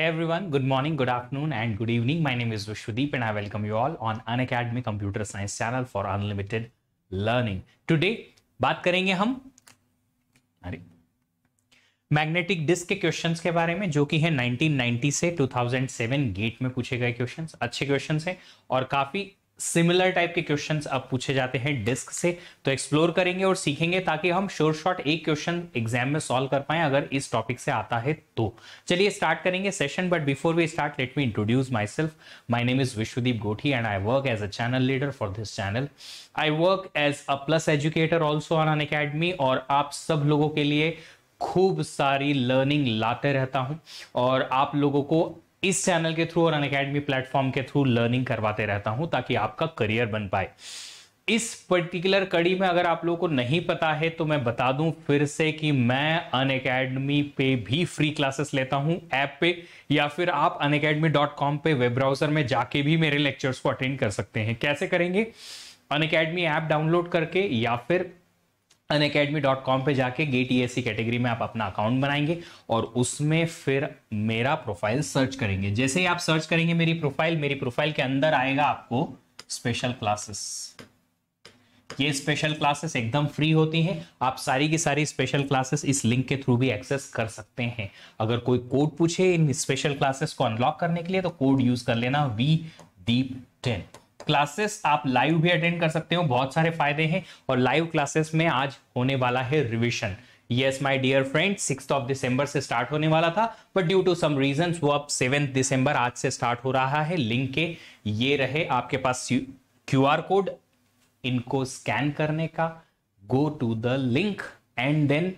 Hey everyone, good morning, good afternoon and good evening. My name is Vishwadeep and I welcome you all on Unacademy Computer Science Channel for Unlimited Learning. Today बात करेंगे हम अरे magnetic disk के questions के बारे में जो कि है 1990 से 2007 गेट में पूछे गए क्वेश्चंस अच्छे क्वेश्चंस हैं और काफी सिमिलर टाइप के क्वेश्चन अब पूछे जाते हैं डिस्क से तो एक्सप्लोर करेंगे और सीखेंगे ताकि हम श्योर शॉर्ट एक क्वेश्चन एग्जाम में सॉल्व कर पाए अगर इस टॉपिक से आता है तो चलिए स्टार्ट करेंगे session but before we start let me introduce myself my name is Vishwadeep Gothi and I work as a channel leader for this channel I work as a plus educator also on Unacademy और आप सब लोगों के लिए खूब सारी learning लाते रहता हूं और आप लोगों को इस चैनल के थ्रू और अन अकेडमी प्लेटफॉर्म के थ्रू लर्निंग करवाते रहता हूं ताकि आपका करियर बन पाए इस पर्टिकुलर कड़ी में अगर आप लोगों को नहीं पता है तो मैं बता दूं फिर से कि मैं अन अकेडमी पे भी फ्री क्लासेस लेता हूं ऐप पे या फिर आप अन अकेडमी डॉट कॉम पे वेब ब्राउजर में जाके भी मेरे लेक्चर्स को अटेंड कर सकते हैं कैसे करेंगे अन अकेडमी ऐप डाउनलोड करके या फिर अन अकेडमी डॉट कॉम पर जाके GATE E S C category में आप अपना अकाउंट बनाएंगे और उसमें फिर मेरा प्रोफाइल सर्च करेंगे जैसे ही आप सर्च करेंगे मेरी प्रोफाइल मेरी प्रोफाइल के अंदर आएगा आपको स्पेशल क्लासेस ये स्पेशल क्लासेस एकदम फ्री होती हैं आप सारी की सारी स्पेशल क्लासेस इस लिंक के थ्रू भी एक्सेस कर सकते हैं अगर कोई कोड पूछे इन स्पेशल क्लासेस को अनलॉक करने के लिए तो कोड यूज कर लेना वी दीप टेन क्लासेस आप लाइव भी अटेंड कर सकते हो बहुत सारे फायदे हैं और लाइव क्लासेस में आज होने वाला है revision yes my dear friend six of December से स्टार्ट होने वाला था but due to some reason वो अब सेवेंथ दिसंबर आज से स्टार्ट हो रहा है लिंक के ये रहे आपके पास क्यू आर कोड इनको स्कैन करने का go to the link and then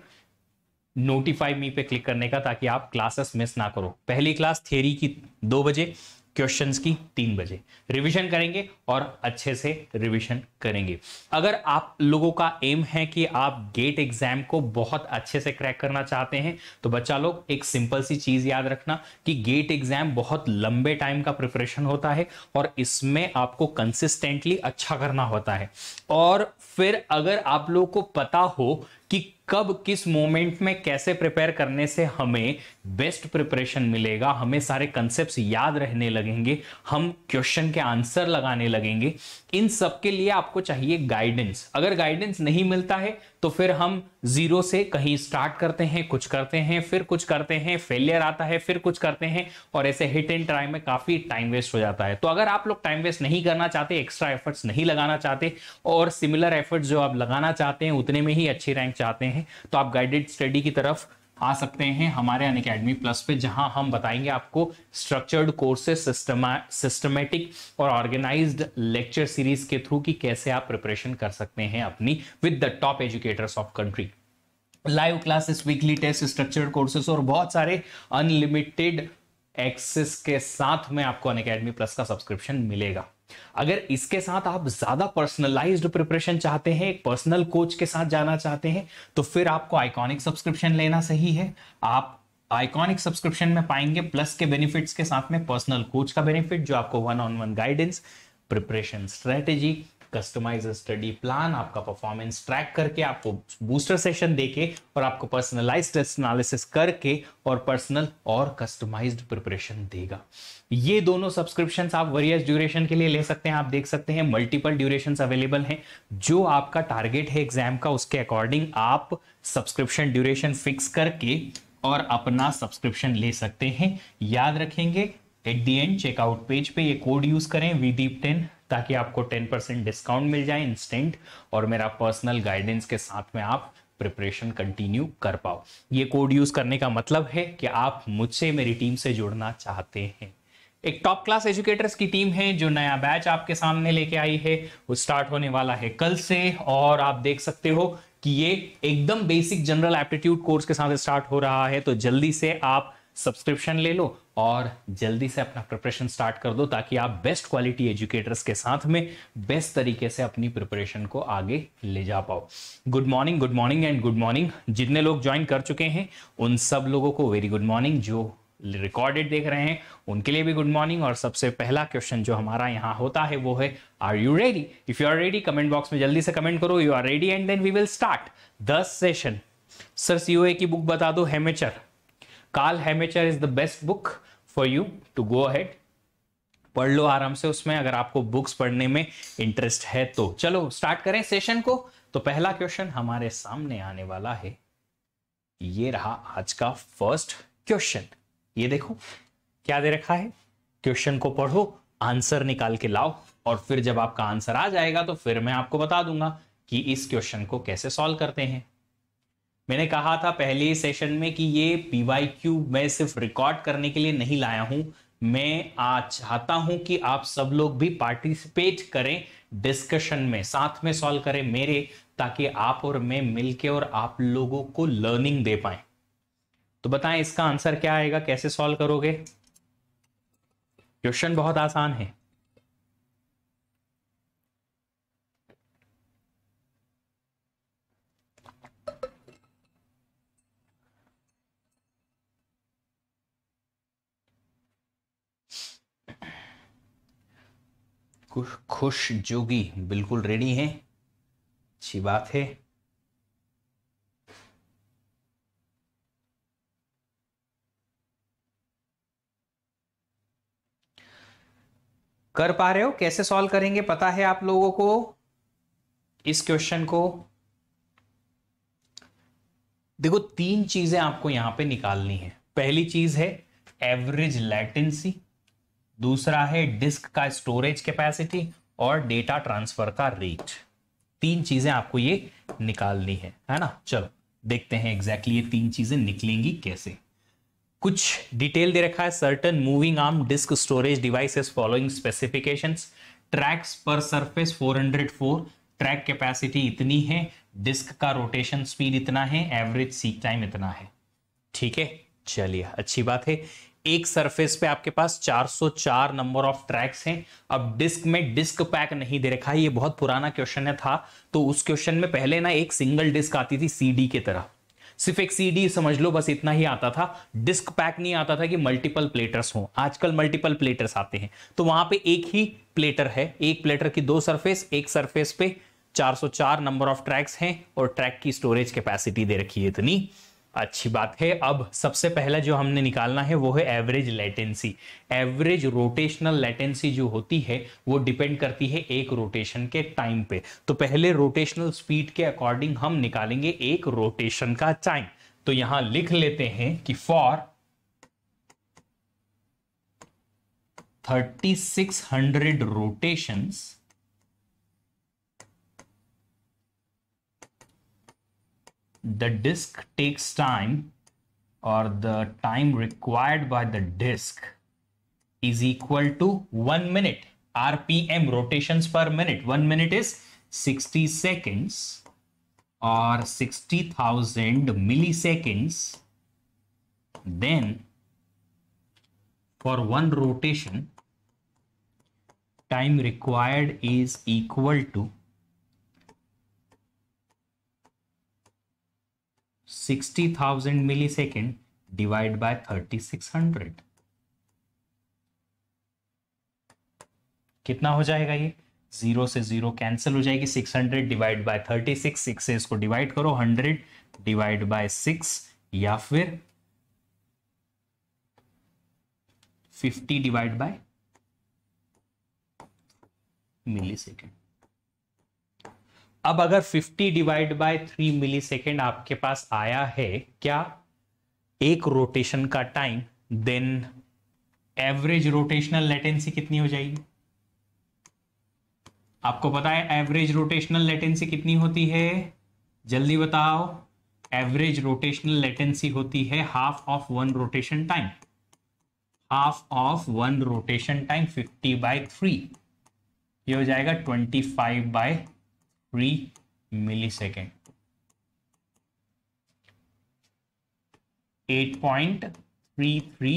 notify me पे क्लिक करने का ताकि आप क्लासेस मिस ना करो पहली क्लास थेरी की दो बजे क्वेश्चंस की तीन बजे रिवीजन करेंगे और अच्छे से रिवीजन करेंगे अगर आप लोगों का एम है कि आप गेट एग्जाम को बहुत अच्छे से क्रैक करना चाहते हैं तो बच्चा लोग एक सिंपल सी चीज याद रखना कि गेट एग्जाम बहुत लंबे टाइम का प्रिपरेशन होता है और इसमें आपको कंसिस्टेंटली अच्छा करना होता है और फिर अगर आप लोगों को पता हो कि कब किस मोमेंट में कैसे प्रिपेयर करने से हमें बेस्ट प्रिपरेशन मिलेगा हमें सारे कंसेप्ट याद रहने लगेंगे हम क्वेश्चन के आंसर लगाने लगेंगे इन सब के लिए आपको चाहिए गाइडेंस अगर गाइडेंस नहीं मिलता है तो फिर हम जीरो से कहीं स्टार्ट करते हैं कुछ करते हैं फिर कुछ करते हैं फेलियर आता है फिर कुछ करते हैं और ऐसे हिट एंड ट्राई में काफी टाइम वेस्ट हो जाता है तो अगर आप लोग टाइम वेस्ट नहीं करना चाहते एक्स्ट्रा एफर्ट्स नहीं लगाना चाहते और सिमिलर एफर्ट्स जो आप लगाना चाहते हैं उतने में ही अच्छी रैंक चाहते हैं तो आप गाइडेड स्टडी की तरफ आ सकते हैं हमारे अन अकेडमी प्लस पे जहां हम बताएंगे आपको स्ट्रक्चर्ड कोर्सेस सिस्टमेटिक और ऑर्गेनाइज्ड लेक्चर सीरीज के थ्रू कि कैसे आप प्रिपरेशन कर सकते हैं अपनी with the top educators of country live classes weekly test structured courses और बहुत सारे अनलिमिटेड एक्सेस के साथ में आपको अन प्लस का सब्सक्रिप्शन मिलेगा अगर इसके साथ आप ज्यादा पर्सनलाइज्ड प्रिपरेशन चाहते हैं एक पर्सनल कोच के साथ जाना चाहते हैं तो फिर आपको आइकॉनिक सब्सक्रिप्शन लेना सही है आप आइकॉनिक सब्सक्रिप्शन में पाएंगे प्लस के बेनिफिट्स के साथ में पर्सनल कोच का बेनिफिट जो आपको one on one guidance preparation strategy customise study plan आपका परफॉर्मेंस ट्रैक करके आपको बूस्टर सेशन देके और आपको पर्सनलाइज्ड एनालिसिस करके और पर्सनल और कस्टमाइज्ड प्रिपरेशन देगा ये दोनों सब्सक्रिप्शन आप वरियस ड्यूरेशन के लिए ले सकते हैं आप देख सकते हैं मल्टीपल ड्यूरेशन अवेलेबल हैं जो आपका टारगेट है एग्जाम का उसके अकॉर्डिंग आप सब्सक्रिप्शन ड्यूरेशन फिक्स करके और अपना सब्सक्रिप्शन ले सकते हैं याद रखेंगे at the end checkout page पे ये कोड यूज करें वीदीप टेन e ताकि आपको टेन परसेंट डिस्काउंट मिल जाए इंस्टेंट और मेरा पर्सनल गाइडेंस के साथ में आप प्रिपरेशन कंटिन्यू कर पाओ ये कोड यूज करने का मतलब है कि आप मुझसे मेरी टीम से जुड़ना चाहते हैं एक टॉप क्लास एजुकेटर्स की टीम है जो नया बैच आपके सामने लेके आई है वो स्टार्ट होने वाला है कल से और आप देख सकते हो कि ये एकदम बेसिक जनरल एप्टीट्यूड कोर्स के साथ स्टार्ट हो रहा है तो जल्दी से आप सब्सक्रिप्शन ले लो और जल्दी से अपना प्रिपरेशन स्टार्ट कर दो ताकि आप बेस्ट क्वालिटी एजुकेटर्स के साथ में बेस्ट तरीके से अपनी प्रिपरेशन को आगे ले जा पाओ good morning good morning and good morning जितने लोग ज्वाइन कर चुके हैं उन सब लोगों को वेरी गुड मॉर्निंग जो रिकॉर्डेड देख रहे हैं उनके लिए भी गुड मॉर्निंग और सबसे पहला क्वेश्चन जो हमारा यहाँ होता है वो है are you ready if you are ready comment box में जल्दी से कमेंट करो you are ready and then we will start the session sir COA की बुक बता दो हेमेचर काल Hamacher is the best book for you to go ahead पढ़ लो आराम से उसमें अगर आपको बुक्स पढ़ने में इंटरेस्ट है तो चलो स्टार्ट करें सेशन को तो पहला क्वेश्चन हमारे सामने आने वाला है ये रहा आज का फर्स्ट क्वेश्चन ये देखो क्या दे रखा है क्वेश्चन को पढ़ो आंसर निकाल के लाओ और फिर जब आपका आंसर आ जाएगा तो फिर मैं आपको बता दूंगा कि इस क्वेश्चन को कैसे सॉल्व करते हैं मैंने कहा था पहले सेशन में कि ये पीवाई क्यू मैं सिर्फ रिकॉर्ड करने के लिए नहीं लाया हूं मैं चाहता हूं कि आप सब लोग भी पार्टिसिपेट करें डिस्कशन में साथ में सॉल्व करें मेरे ताकि आप और मैं मिलके और आप लोगों को लर्निंग दे पाएं तो बताएं इसका आंसर क्या आएगा कैसे सॉल्व करोगे क्वेश्चन बहुत आसान है खुश जोगी बिल्कुल रेडी हैं अच्छी बात है कर पा रहे हो कैसे सॉल्व करेंगे पता है आप लोगों को इस क्वेश्चन को देखो तीन चीजें आपको यहां पे निकालनी है पहली चीज है एवरेज लेटेंसी दूसरा है डिस्क का स्टोरेज कैपेसिटी और डेटा ट्रांसफर का रेट तीन चीजें आपको ये निकालनी है है ना चलो देखते हैं एग्जैक्टली exactly ये तीन चीजें निकलेंगी कैसे कुछ डिटेल दे रखा है certain moving arm disk storage devices following specifications tracks per surface 404 track capacity इतनी है डिस्क का रोटेशन स्पीड इतना है एवरेज सीक टाइम इतना है ठीक है चलिए अच्छी बात है एक सरफेस पे आपके पास 404 नंबर ऑफ ट्रैक्स हैं अब डिस्क में डिस्क पैक नहीं दे रखा है ये बहुत पुराना क्वेश्चन है था तो उस क्वेश्चन में पहले ना एक सिंगल डिस्क आती थी सीडी की तरह सिर्फ एक सीडी समझ लो बस इतना ही आता था डिस्क पैक नहीं आता था कि मल्टीपल प्लेटर्स हो आजकल मल्टीपल प्लेटर्स आते हैं तो वहां पे एक ही प्लेटर है एक प्लेटर की दो सरफेस एक सरफेस पे 404 नंबर ऑफ ट्रैक्स हैं और ट्रैक की स्टोरेज कैपेसिटी दे रखी है इतनी अच्छी बात है अब सबसे पहला जो हमने निकालना है वो है average latency average rotational latency जो होती है वो डिपेंड करती है एक रोटेशन के टाइम पे तो पहले रोटेशनल स्पीड के अकॉर्डिंग हम निकालेंगे एक रोटेशन का टाइम तो यहां लिख लेते हैं कि for 3600 rotations the disk takes time or the time required by the disk is equal to 1 minute rpm rotations per minute 1 minute is 60 seconds or 60000 milliseconds then for one rotation time required is equal to sixty thousand millisecond divide by thirty six hundred कितना हो जाएगा ये zero से zero cancel हो जाएगी six hundred divide by thirty six six से इसको divide करो हंड्रेड डिवाइड बाय सिक्स या फिर fifty divide by millisecond अब अगर 50 डिवाइड बाय 3 मिली सेकेंड आपके पास आया है क्या एक रोटेशन का time then average rotational latency कितनी हो जाएगी आपको पता है एवरेज रोटेशनल लेटेंसी कितनी होती है जल्दी बताओ एवरेज रोटेशनल लेटेंसी होती है half of one rotation time half of one rotation time 50 by three ये हो जाएगा 25 by millisecond eight point three three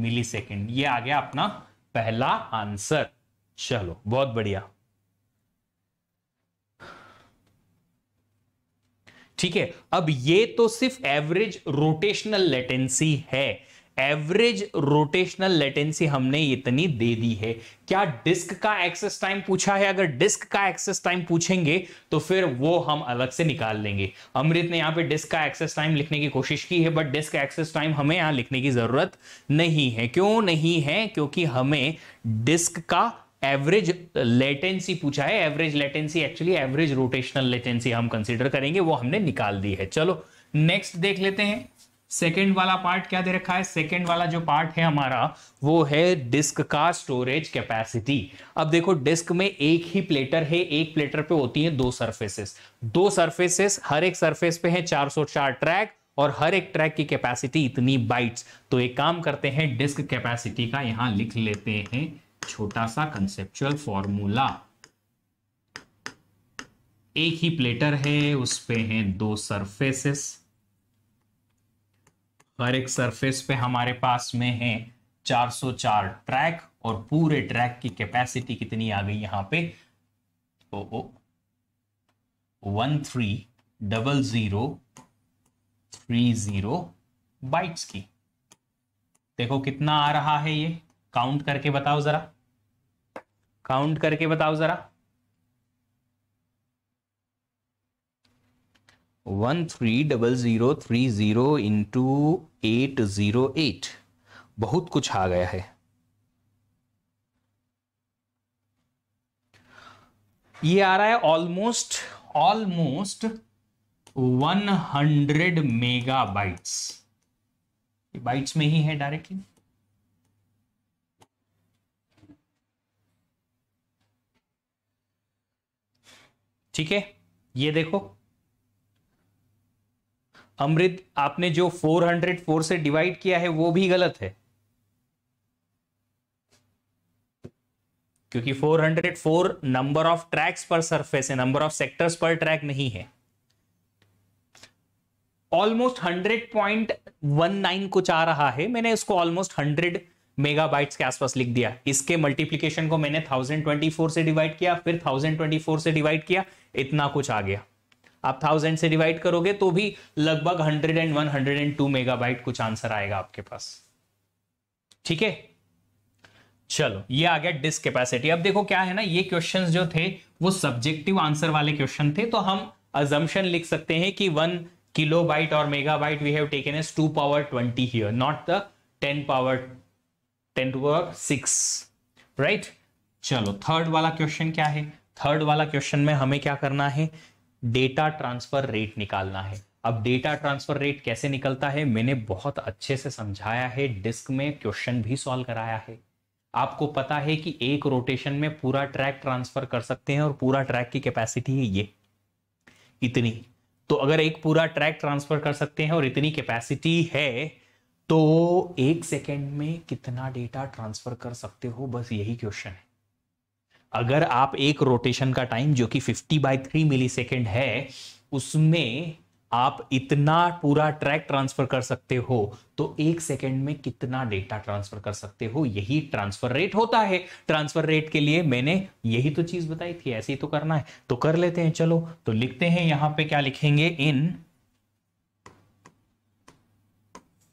millisecond ये आ गया अपना पहला आंसर चलो बहुत बढ़िया ठीक है अब ये तो सिर्फ एवरेज रोटेशनल लेटेंसी है एवरेज रोटेशनल लेटेंसी हमने इतनी दे दी है क्या डिस्क का एक्सेस टाइम पूछा है अगर डिस्क का एक्सेस टाइम पूछेंगे तो फिर वो हम अलग से निकाल लेंगे अमृत ने यहां पे डिस्क का एक्सेस टाइम लिखने की कोशिश की है बट डिस्क एक्सेस टाइम हमें यहां लिखने की जरूरत नहीं है क्यों नहीं है क्योंकि हमें डिस्क का एवरेज लेटेंसी पूछा है average latency actually average rotational latency हम कंसिडर करेंगे वो हमने निकाल दी है चलो नेक्स्ट देख लेते हैं सेकेंड वाला पार्ट क्या दे रखा है सेकेंड वाला जो पार्ट है हमारा वो है डिस्क का स्टोरेज कैपेसिटी अब देखो डिस्क में एक ही प्लेटर है एक प्लेटर पे होती है दो सर्फेसेस दो सर्फेसेस हर एक सर्फेस पे है 404 ट्रैक और हर एक ट्रैक की कैपेसिटी इतनी बाइट्स तो एक काम करते हैं डिस्क कैपेसिटी का यहां लिख लेते हैं छोटा सा कंसेप्चुअल फॉर्मूला एक ही प्लेटर है उस है दो सर्फेसेस हर एक सरफेस पे हमारे पास में है 404 ट्रैक और पूरे ट्रैक की कैपेसिटी कितनी आ गई यहां पे ओ ओ one three double zero three zero bytes की देखो कितना आ रहा है ये काउंट करके बताओ जरा काउंट करके बताओ जरा one three double zero three zero into eight zero eight बहुत कुछ आ गया है ये आ रहा है almost almost 100 megabytes bytes में ही है डायरेक्टली ठीक है ये देखो अमृत आपने जो 404 से डिवाइड किया है वो भी गलत है क्योंकि 404 number of tracks per surface है number of sectors per track नहीं है ऑलमोस्ट 100.19 पॉइंट कुछ आ रहा है मैंने इसको ऑलमोस्ट 100 मेगाबाइट्स के आसपास लिख दिया इसके मल्टीप्लिकेशन को मैंने 1024 से डिवाइड किया फिर 1024 से डिवाइड किया इतना कुछ आ गया आप थाउजेंड से डिवाइड करोगे तो भी लगभग hundred and one hundred and two megabyte कुछ आंसर आएगा आपके पास ठीक है चलो ये आ गया डिस्क कैपेसिटी अब देखो क्या है ना ये क्वेश्चन जो थे वो सब्जेक्टिव आंसर वाले क्वेश्चन थे तो हम अजम्पन लिख सकते हैं कि वन किलो बाइट और megabyte we have taken as two power twenty here not the ten power ten two power six right चलो थर्ड वाला क्वेश्चन क्या है थर्ड वाला क्वेश्चन में हमें क्या करना है डेटा ट्रांसफर रेट निकालना है अब डेटा ट्रांसफर रेट कैसे निकलता है मैंने बहुत अच्छे से समझाया है डिस्क में क्वेश्चन भी सॉल्व कराया है आपको पता है कि एक रोटेशन में पूरा ट्रैक ट्रांसफर कर सकते हैं और पूरा ट्रैक की कैपेसिटी है ये इतनी तो अगर एक पूरा ट्रैक ट्रांसफर कर सकते हैं और इतनी कैपेसिटी है तो एक सेकेंड में कितना डेटा ट्रांसफर कर सकते हो बस यही क्वेश्चन है अगर आप एक रोटेशन का टाइम जो कि 50 बाई थ्री मिली सेकेंड है उसमें आप इतना पूरा ट्रैक ट्रांसफर कर सकते हो तो एक सेकेंड में कितना डेटा ट्रांसफर कर सकते हो यही ट्रांसफर रेट होता है ट्रांसफर रेट के लिए मैंने यही तो चीज बताई थी ऐसे ही तो करना है तो कर लेते हैं चलो तो लिखते हैं यहां पे क्या लिखेंगे in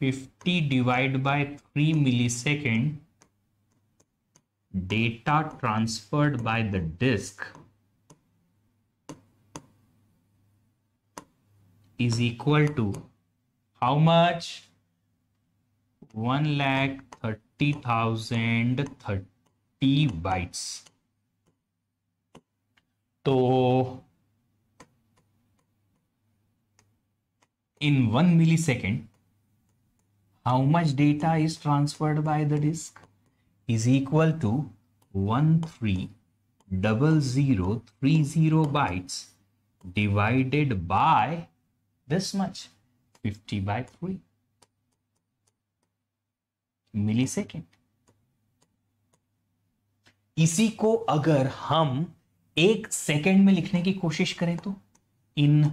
50 divide by 3 millisecond data transferred by the disk is equal to how much 1 lakh 30,000 30 bytes so in 1 millisecond how much data is transferred by the disk is equal to 130030 bytes divided by this much 50 by 3 millisecond. इसी को अगर हम एक second में लिखने की कोशिश करें तो in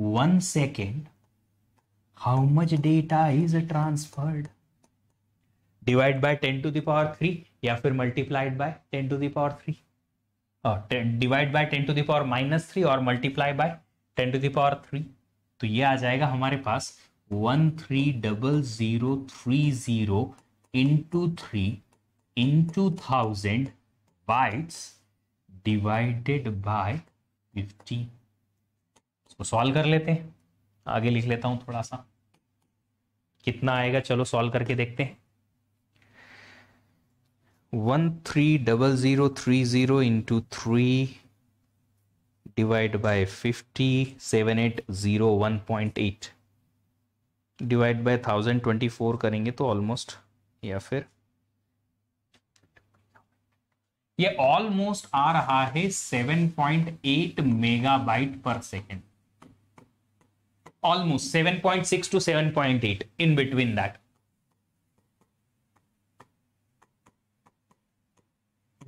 one second how much data is transferred divide by ten to the power three या फिर multiplied by ten to the power three और divide by ten to the power minus three और multiply by ten to the power three तो ये आ जाएगा हमारे पास one three double zero three zero into three into thousand bytes divided by fifty इसको solve कर लेते हैं आगे लिख लेता हूं थोड़ा सा कितना आएगा चलो सॉल्व करके देखते हैं one three double zero three zero into three divide by fifty seven eight zero one point eight divide by thousand twenty four करेंगे तो ऑलमोस्ट या फिर ये ऑलमोस्ट आ रहा है seven point eight megabyte per second almost seven point six to seven point eight in between that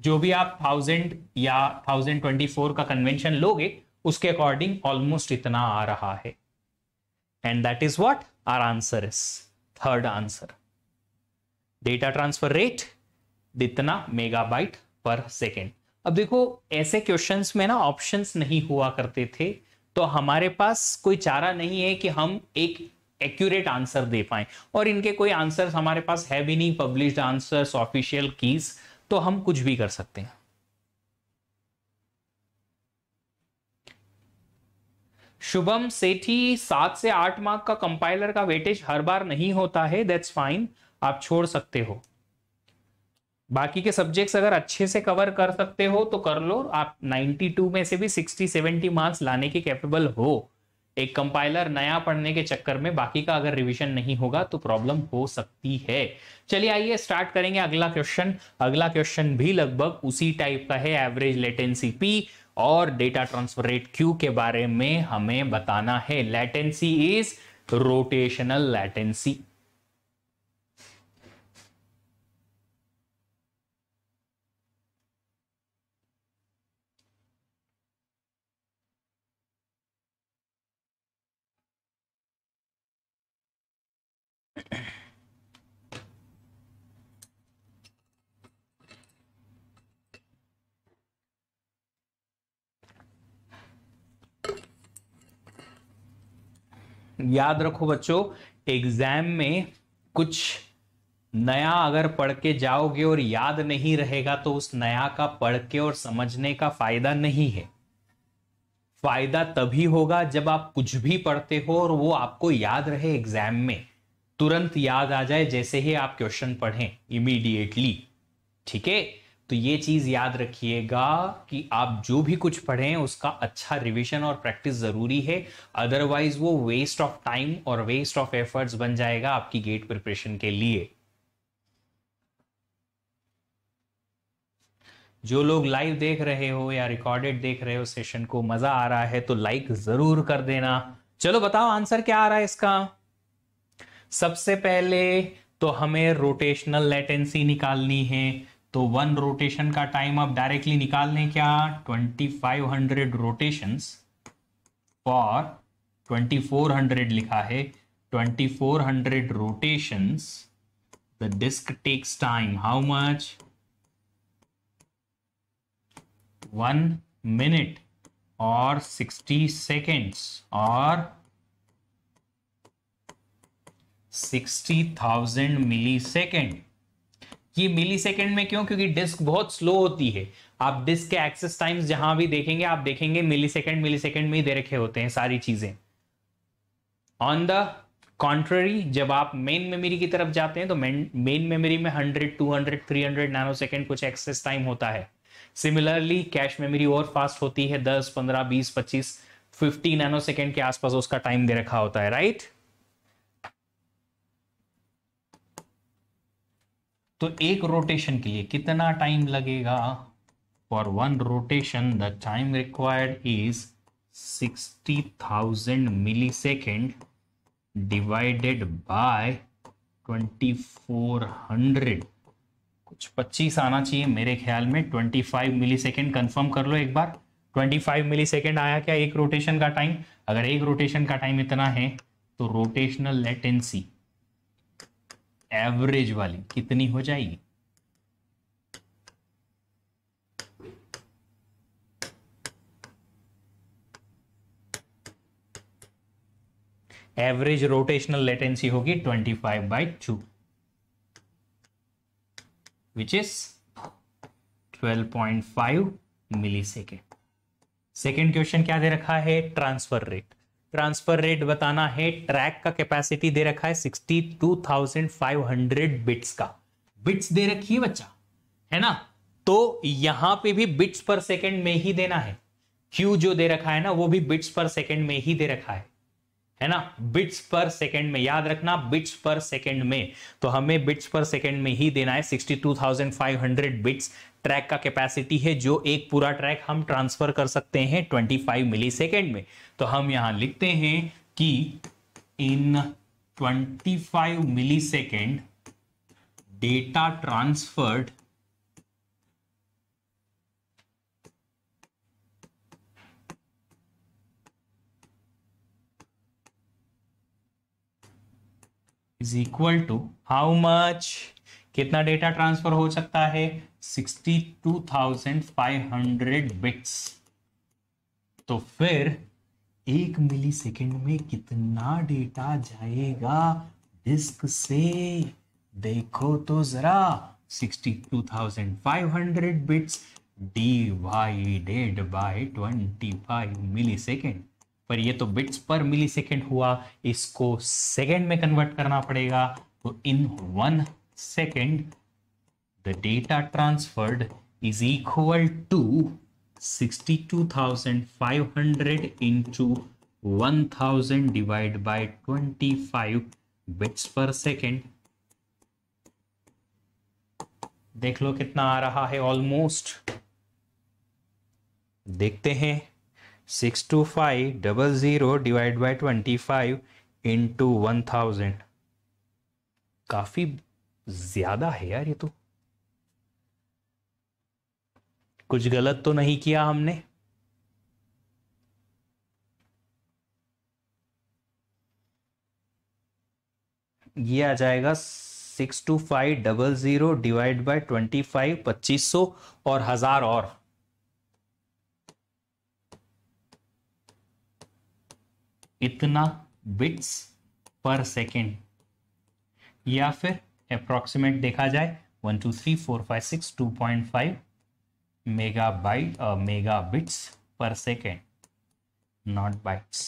जो भी आप थाउजेंड या थाउजेंड ट्वेंटी फोर का कन्वेंशन लोगे उसके अकॉर्डिंग ऑलमोस्ट इतना आ रहा है and that is what our answer is third answer data transfer rate इतना मेगाबाइट पर सेकेंड अब देखो ऐसे क्वेश्चंस में ना ऑप्शंस नहीं हुआ करते थे तो हमारे पास कोई चारा नहीं है कि हम एक एक्यूरेट आंसर दे पाए और इनके कोई आंसर हमारे पास है भी नहीं पब्लिश आंसर ऑफिशियल कीज़ तो हम कुछ भी कर सकते हैं शुभम सेठी सात से आठ मार्क का कंपाइलर का वेटेज हर बार नहीं होता है दैट्स फाइन आप छोड़ सकते हो बाकी के सब्जेक्ट्स अगर अच्छे से कवर कर सकते हो तो कर लो आप 92 में से भी 60 70 मार्क्स लाने के कैपेबल हो एक कंपाइलर नया पढ़ने के चक्कर में बाकी का अगर रिवीजन नहीं होगा तो प्रॉब्लम हो सकती है चलिए आइए स्टार्ट करेंगे अगला क्वेश्चन अगला क्वेश्चन भी लगभग उसी टाइप का है एवरेज लेटेंसी पी और डेटा ट्रांसफर रेट क्यू के बारे में हमें बताना है लेटेंसी इज रोटेशनल लेटेंसी याद रखो बच्चों एग्जाम में कुछ नया अगर पढ़ के जाओगे और याद नहीं रहेगा तो उस नया का पढ़ के और समझने का फायदा नहीं है फायदा तभी होगा जब आप कुछ भी पढ़ते हो और वो आपको याद रहे एग्जाम में तुरंत याद आ जाए जैसे ही आप क्वेश्चन पढ़ें इमीडिएटली ठीक है तो ये चीज़ याद रखिएगा कि आप जो भी कुछ पढ़ें उसका अच्छा रिवीजन और प्रैक्टिस ज़रूरी है अदरवाइज वो वेस्ट ऑफ टाइम और वेस्ट ऑफ एफर्ट्स बन जाएगा आपकी गेट प्रिपरेशन के लिए जो लोग लाइव देख रहे हो या रिकॉर्डेड देख रहे हो सेशन को मज़ा आ रहा है तो लाइक ज़रूर कर देना चलो बताओ आंसर क्या आ रहा है इसका सबसे पहले तो हमें रोटेशनल लेटेंसी निकालनी है तो वन रोटेशन का टाइम आप डायरेक्टली निकाल लें क्या twenty five hundred rotations four hundred लिखा है twenty four hundred rotations the disk takes time how much one minute और सिक्सटी सेकेंड्स और सिक्सटी थाउजेंड मिली सेकेंड ये मिली सेकेंड में क्यों क्योंकि डिस्क बहुत स्लो होती है आप डिस्क के एक्सेस टाइम्स जहां भी देखेंगे आप देखेंगे मिली सेकेंड मिली सेकेंड में ही दे रखे होते हैं सारी चीजें ऑन द कॉन्ट्ररी जब आप मेन मेमोरी की तरफ जाते हैं तो मेन मेमोरी में 100, 200, 300 नैनो सेकेंड कुछ एक्सेस टाइम होता है सिमिलरली कैश मेमोरी और फास्ट होती है 10, 15, 20, 25, 50 नैनो सेकेंड के आसपास उसका टाइम दे रखा होता है राइट तो एक रोटेशन के लिए कितना टाइम लगेगा for one rotation the time required is 60,000 thousand millisecond divided by twenty four hundred कुछ पच्चीस आना चाहिए मेरे ख्याल में twenty five millisecond confirm कर लो एक बार ट्वेंटी फाइव मिली सेकेंड आया क्या एक रोटेशन का टाइम अगर एक रोटेशन का टाइम इतना है तो रोटेशनल लेटेंसी एवरेज वाली कितनी हो जाएगी एवरेज रोटेशनल लेटेंसी होगी 25 five by two which is 12.5 millisecond second question क्या दे रखा है ट्रांसफर रेट ट्रांसफर रेट बताना है ट्रैक का कैपेसिटी दे रखा है 62,500 बिट्स का बिट्स दे रखी है बच्चा है ना तो यहां पे भी बिट्स पर सेकंड में ही देना है क्यू जो दे रखा है ना वो भी बिट्स पर सेकंड में ही दे रखा है है ना बिट्स पर सेकंड में याद रखना बिट्स पर सेकंड में तो हमें बिट्स पर सेकंड में ही देना है 62,500 बिट्स ट्रैक का कैपेसिटी है जो एक पूरा ट्रैक हम ट्रांसफर कर सकते हैं 25 सेकेंड में तो हम यहां लिखते हैं कि in 25 second data transferred is equal to how much कितना डेटा ट्रांसफर हो सकता है 62,500 बिट्स तो फिर एक मिली सेकेंड में कितना डेटा जाएगा डिस्क से देखो तो जरा 62,500 bits divided by 25 millisecond पर ये तो बिट्स पर मिली सेकेंड हुआ इसको सेकेंड में कन्वर्ट करना पड़ेगा तो in one second the data transferred is equal to 62,500 into 1000 divided by 25 bits per second. देख लो कितना आ रहा है ऑलमोस्ट देखते हैं six two five double zero divide by twenty five into one thousand काफ़ी ज़्यादा है यार ये तो कुछ गलत तो नहीं किया हमने ये आ जाएगा six two five double zero divide by twenty five पच्चीस सौ और हजार और इतना बिट्स पर सेकेंड या फिर अप्रॉक्सीमेट देखा जाए one two three four five six two point five megabyte mega uh, megabits per second not bytes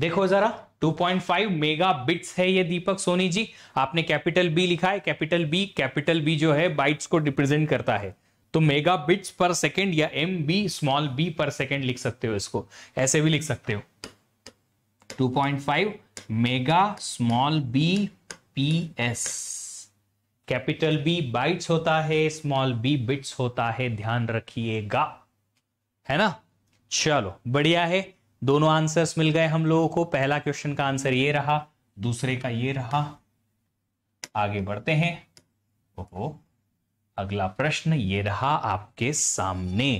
देखो जरा 2.5 मेगा बिट्स है ये दीपक सोनी जी आपने कैपिटल बी लिखा है कैपिटल बी कैपिटल बी जो है बाइट्स को रिप्रेजेंट करता है तो मेगा बिट्स पर सेकंड या M B small B per second लिख सकते हो इसको ऐसे भी लिख सकते हो 2.5 mega small B P S capital B bytes होता है स्मॉल बी बिट्स होता है ध्यान रखिएगा है ना चलो बढ़िया है दोनों आंसर्स मिल गए हम लोगों को पहला क्वेश्चन का आंसर ये रहा दूसरे का ये रहा आगे बढ़ते हैं ओहो अगला प्रश्न ये रहा आपके सामने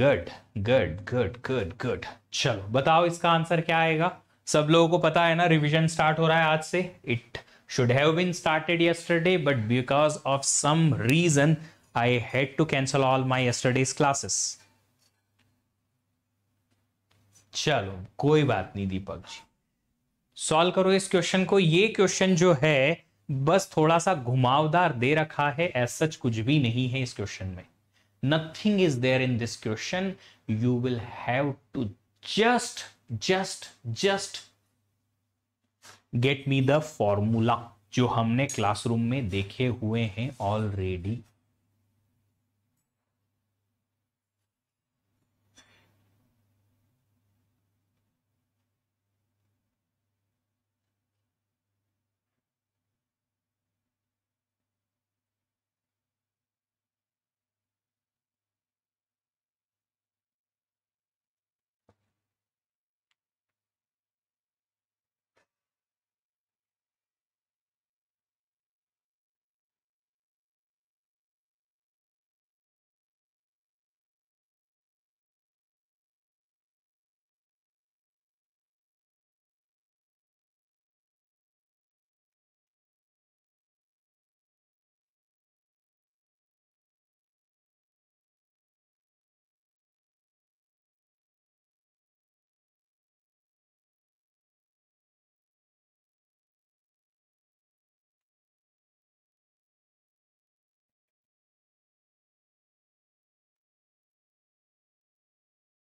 good good good good good चलो बताओ इसका आंसर क्या आएगा सब लोगों को पता है ना रिवीजन स्टार्ट हो रहा है आज से it should have been started yesterday but because of some reason I had to cancel all my yesterday's classes चलो कोई बात नहीं दीपक जी सॉल्व करो इस क्वेश्चन को ये क्वेश्चन जो है बस थोड़ा सा घुमावदार दे रखा है एज सच कुछ भी नहीं है इस क्वेश्चन में nothing is there in this question you will have to just just just get me the formula जो हमने क्लासरूम में देखे हुए हैं ऑलरेडी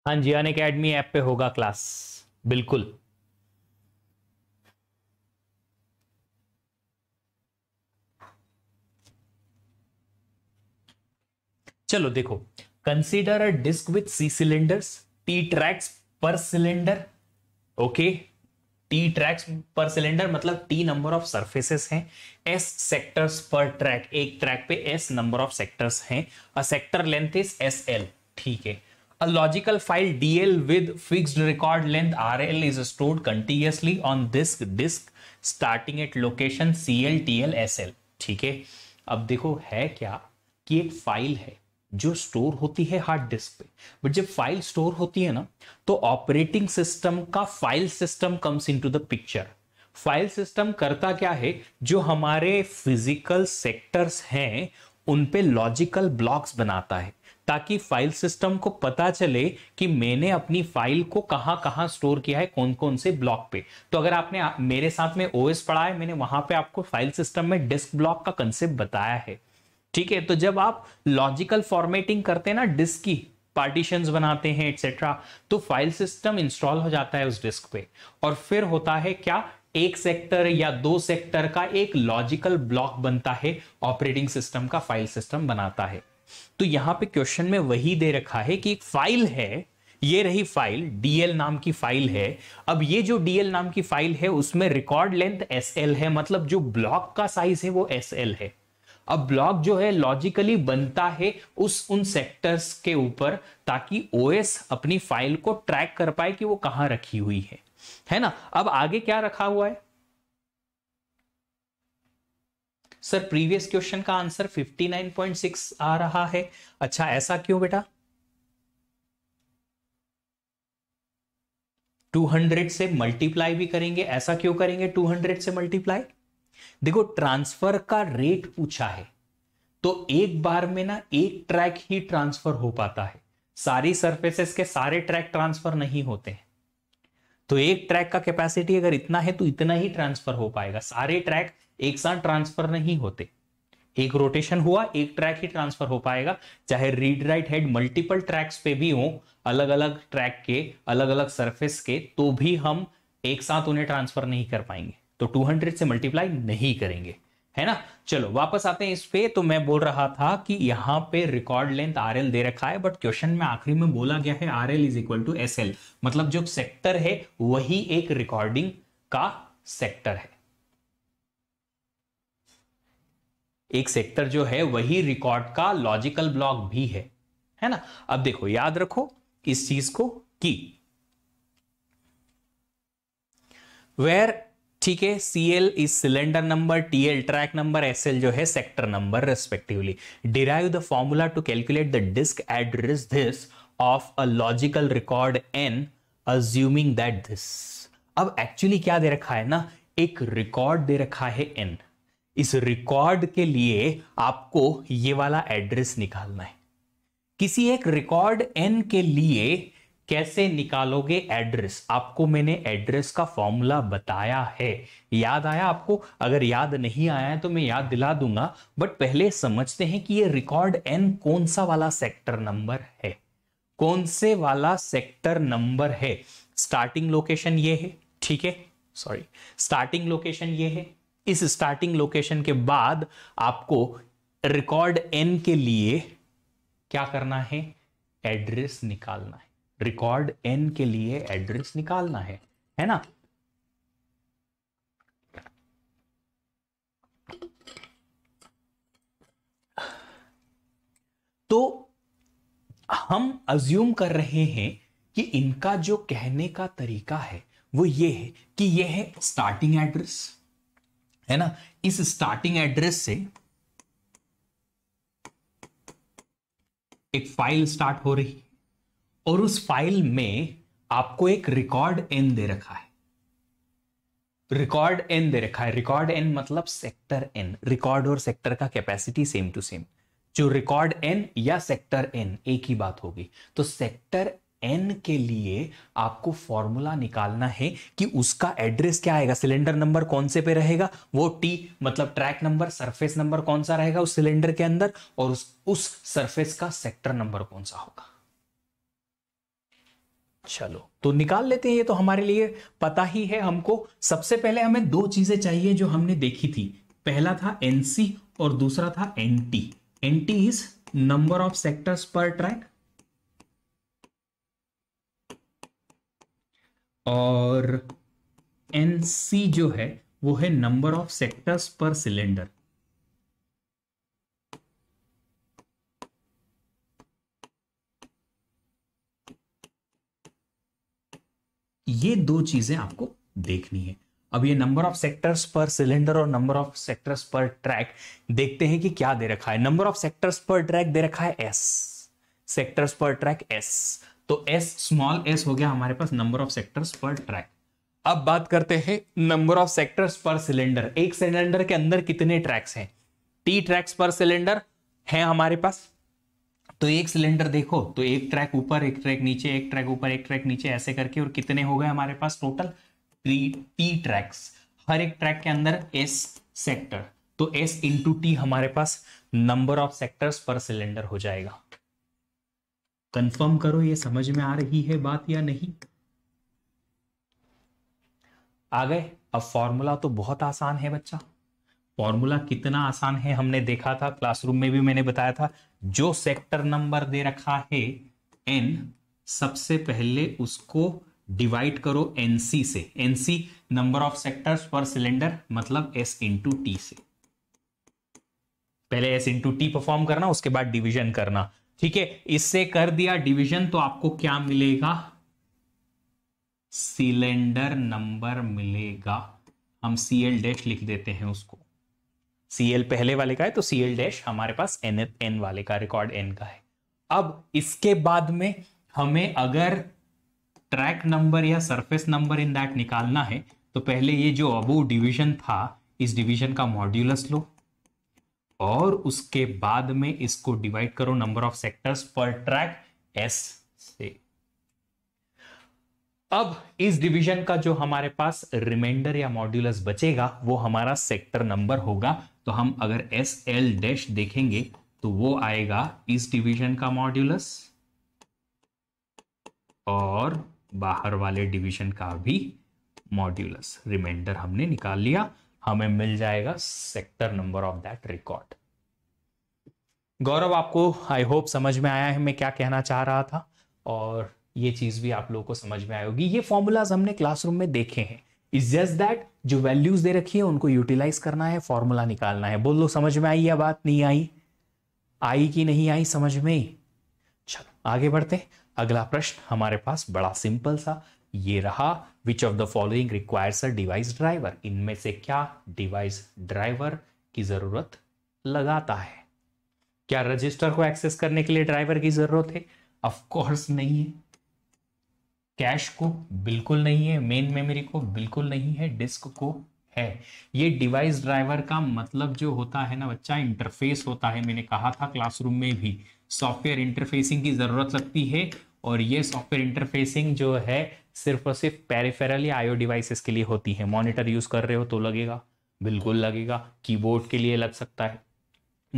हाँ जी अन अकेडमी ऐप पे होगा क्लास बिल्कुल चलो देखो consider a disk with C cylinders T tracks per cylinder okay T tracks per cylinder मतलब टी नंबर ऑफ सर्फेसेस हैं एस सेक्टर्स पर ट्रैक एक ट्रैक पे एस नंबर ऑफ सेक्टर्स हैं a sector length is S L ठीक है A logical file DL with fixed record length RL is stored continuously on this disk starting at location CL TL SL. ठीक है अब देखो है क्या कि एक फाइल है जो स्टोर होती है हार्ड डिस्क पे बट जब फाइल स्टोर होती है ना तो ऑपरेटिंग सिस्टम का file system comes into the picture file system करता क्या है जो हमारे फिजिकल सेक्टर्स हैं उन पे लॉजिकल ब्लॉक्स बनाता है ताकि फाइल सिस्टम को पता चले कि मैंने अपनी फाइल को कहां कहां स्टोर किया है कौन कौन से ब्लॉक पे तो अगर आपने मेरे साथ में ओएस पढ़ा है मैंने वहां पे आपको फाइल सिस्टम में डिस्क ब्लॉक का कंसेप्ट बताया है ठीक है तो जब आप लॉजिकल फॉर्मेटिंग करते हैं ना डिस्क की पार्टीशंस बनाते हैं एटसेट्रा तो फाइल सिस्टम इंस्टॉल हो जाता है उस डिस्क पे और फिर होता है क्या एक सेक्टर या दो सेक्टर का एक लॉजिकल ब्लॉक बनता है ऑपरेटिंग सिस्टम का फाइल सिस्टम बनाता है तो यहां पे क्वेश्चन में वही दे रखा है कि एक फाइल है ये रही फाइल डीएल नाम की फाइल है अब ये जो डीएल नाम की फाइल है उसमें रिकॉर्ड लेंथ एस है मतलब जो ब्लॉक का साइज है वो एस है अब ब्लॉक जो है लॉजिकली बनता है उस उन सेक्टर्स के ऊपर ताकि ओएस अपनी फाइल को ट्रैक कर पाए कि वो कहां रखी हुई है है ना अब आगे क्या रखा हुआ है सर प्रीवियस क्वेश्चन का आंसर 59.6 आ रहा है अच्छा ऐसा क्यों बेटा 200 से मल्टीप्लाई भी करेंगे ऐसा क्यों करेंगे 200 से मल्टीप्लाई देखो ट्रांसफर का रेट पूछा है तो एक बार में ना एक ट्रैक ही ट्रांसफर हो पाता है सारी सर्फेसेस के सारे ट्रैक ट्रांसफर नहीं होते हैं तो एक ट्रैक का कैपेसिटी अगर इतना है तो इतना ही ट्रांसफर हो पाएगा सारे ट्रैक एक साथ ट्रांसफर नहीं होते एक रोटेशन हुआ एक ट्रैक ही ट्रांसफर हो पाएगा चाहे read write head multiple tracks पे भी हो अलग अलग ट्रैक के अलग अलग सरफेस के तो भी हम एक साथ उन्हें ट्रांसफर नहीं कर पाएंगे तो 200 से मल्टीप्लाई नहीं करेंगे है ना चलो वापस आते हैं इस पे तो मैं बोल रहा था कि यहाँ पे रिकॉर्ड लेंथ आर एल दे रखा है बट क्वेश्चन में आखिरी में बोला गया है R L is equal to S L मतलब जो सेक्टर है वही एक रिकॉर्डिंग का सेक्टर है एक सेक्टर जो है वही रिकॉर्ड का लॉजिकल ब्लॉक भी है है ना अब देखो याद रखो इस चीज को कि वेर ठीक है C L is cylinder number T L track number S L जो है sector number respectively derive the formula to calculate the disk address this of a logical record N assuming that this अब actually क्या दे रखा है ना एक record दे रखा है एन इस रिकॉर्ड के लिए आपको ये वाला एड्रेस निकालना है किसी एक रिकॉर्ड एन के लिए कैसे निकालोगे एड्रेस आपको मैंने एड्रेस का फॉर्मूला बताया है याद आया आपको अगर याद नहीं आया है तो मैं याद दिला दूंगा बट पहले समझते हैं कि ये रिकॉर्ड एन कौन सा वाला सेक्टर नंबर है कौन से वाला सेक्टर नंबर है स्टार्टिंग लोकेशन ये है ठीक है सॉरी स्टार्टिंग लोकेशन ये है इस स्टार्टिंग लोकेशन के बाद आपको रिकॉर्ड एन के लिए क्या करना है एड्रेस निकालना है रिकॉर्ड एन के लिए एड्रेस निकालना है है ना तो हम अज्यूम कर रहे हैं कि इनका जो कहने का तरीका है वो ये है कि ये है स्टार्टिंग एड्रेस है ना इस स्टार्टिंग एड्रेस से एक फाइल स्टार्ट हो रही और उस फाइल में आपको एक रिकॉर्ड एन दे रखा है रिकॉर्ड एन दे रखा है रिकॉर्ड एन मतलब सेक्टर एन रिकॉर्ड और सेक्टर का कैपेसिटी सेम टू सेम जो रिकॉर्ड एन या सेक्टर एन एक ही बात होगी तो सेक्टर एन के लिए आपको फॉर्मूला निकालना है कि उसका एड्रेस क्या आएगा सिलेंडर नंबर कौन से पे रहेगा वो टी मतलब ट्रैक नंबर सरफेस नंबर कौन सा रहेगा उस सिलेंडर के अंदर और उस उस सरफेस का सेक्टर नंबर कौन सा होगा चलो तो निकाल लेते हैं ये तो हमारे लिए पता ही है हमको सबसे पहले हमें दो चीजें चाहिए जो हमने देखी थी पहला था एनसी और दूसरा था NT NT is number of sectors per track और एन सी जो है वो है number of sectors per cylinder ये दो चीजें आपको देखनी है अब ये number of sectors per cylinder और number of sectors per track देखते हैं कि क्या दे रखा है number of sectors per track दे रखा है S sectors per track S तो एस स्मॉल एस हो गया हमारे पास number of sectors per track अब बात करते हैं number of sectors per cylinder एक सिलेंडर के अंदर कितने ट्रैक्स हैं टी ट्रैक्स पर सिलेंडर है हमारे पास तो एक सिलेंडर देखो तो एक ट्रैक ऊपर एक ट्रैक नीचे एक ट्रैक ऊपर एक ट्रैक नीचे ऐसे करके और कितने हो गए हमारे पास टोटल टी टी ट्रैक्स हर एक ट्रैक के अंदर एस सेक्टर तो एस इंटू टी हमारे पास number of sectors per cylinder हो जाएगा कंफर्म करो ये समझ में आ रही है बात या नहीं आ गए अब फॉर्मूला तो बहुत आसान है बच्चा फॉर्मूला कितना आसान है हमने देखा था क्लासरूम में भी मैंने बताया था जो सेक्टर नंबर दे रखा है एन सबसे पहले उसको डिवाइड करो एनसी से NC number of sectors per cylinder मतलब एस इंटू टी से पहले एस इंटू टी परफॉर्म करना उसके बाद डिवीजन करना ठीक है इससे कर दिया डिवीजन तो आपको क्या मिलेगा सिलेंडर नंबर मिलेगा हम सी एल डैश लिख देते हैं उसको सी एल पहले वाले का है तो सी एल डैश हमारे पास एन एन वाले का रिकॉर्ड एन का है अब इसके बाद में हमें अगर ट्रैक नंबर या सरफेस नंबर इन दैट निकालना है तो पहले ये जो अबू डिवीजन था इस डिवीजन का मॉड्यूलस लो और उसके बाद में इसको डिवाइड करो number of sectors per track S से अब इस डिवीजन का जो हमारे पास रिमाइंडर या मॉड्यूलस बचेगा वो हमारा सेक्टर नंबर होगा तो हम अगर एस एल डैश देखेंगे तो वो आएगा इस डिवीजन का मॉड्यूलस और बाहर वाले डिवीजन का भी मॉड्यूलस रिमाइंडर हमने निकाल लिया हमें मिल जाएगा sector number of that record Gaurav आपको आई होप समझ में आया है मैं क्या कहना चाह रहा था और ये चीज भी आप लोगों को समझ में आई होगी ये फॉर्मूलाज हमने क्लासरूम में देखे हैं इज जस्ट दैट जो वैल्यूज दे रखी है उनको यूटिलाइज करना है फॉर्मूला निकालना है बोल लो समझ में आई या बात नहीं आई आई कि नहीं आई समझ में चलो आगे बढ़ते अगला प्रश्न हमारे पास बड़ा सिंपल सा ये रहा which of the following requires a device driver इनमें से क्या डिवाइस ड्राइवर की जरूरत लगाता है क्या रजिस्टर को एक्सेस करने के लिए ड्राइवर की जरूरत है ऑफकोर्स नहीं है कैश को बिल्कुल नहीं है मेन मेमोरी को बिल्कुल नहीं है डिस्क को है ये डिवाइस ड्राइवर का मतलब जो होता है ना बच्चा इंटरफेस होता है मैंने कहा था क्लासरूम में भी सॉफ्टवेयर इंटरफेसिंग की जरूरत लगती है और ये सॉफ्टवेयर इंटरफेसिंग जो है सिर्फ और सिर्फ पेरिफेरल या आईओ डिवाइसेस के लिए होती है मॉनिटर यूज कर रहे हो तो लगेगा बिल्कुल लगेगा कीबोर्ड के लिए लग सकता है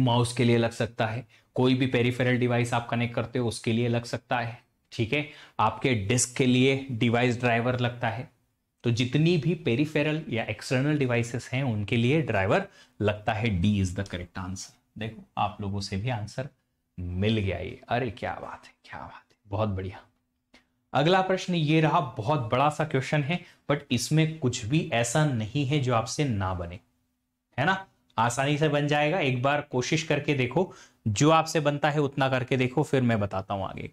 माउस के लिए लग सकता है कोई भी पेरिफेरल डिवाइस आप कनेक्ट करते हो उसके लिए लग सकता है ठीक है आपके डिस्क के लिए डिवाइस ड्राइवर लगता है तो जितनी भी पेरिफेरल या एक्सटर्नल डिवाइसेस हैं उनके लिए ड्राइवर लगता है D is the correct answer देखो आप लोगों से भी आंसर मिल गया ये अरे क्या बात है क्या बात बहुत बढ़िया अगला प्रश्न ये रहा बहुत बड़ा सा क्वेश्चन है बट इसमें कुछ भी ऐसा नहीं है जो आपसे ना बने है ना आसानी से बन जाएगा एक बार कोशिश करके देखो जो आपसे बनता है उतना करके देखो फिर मैं बताता हूं आगे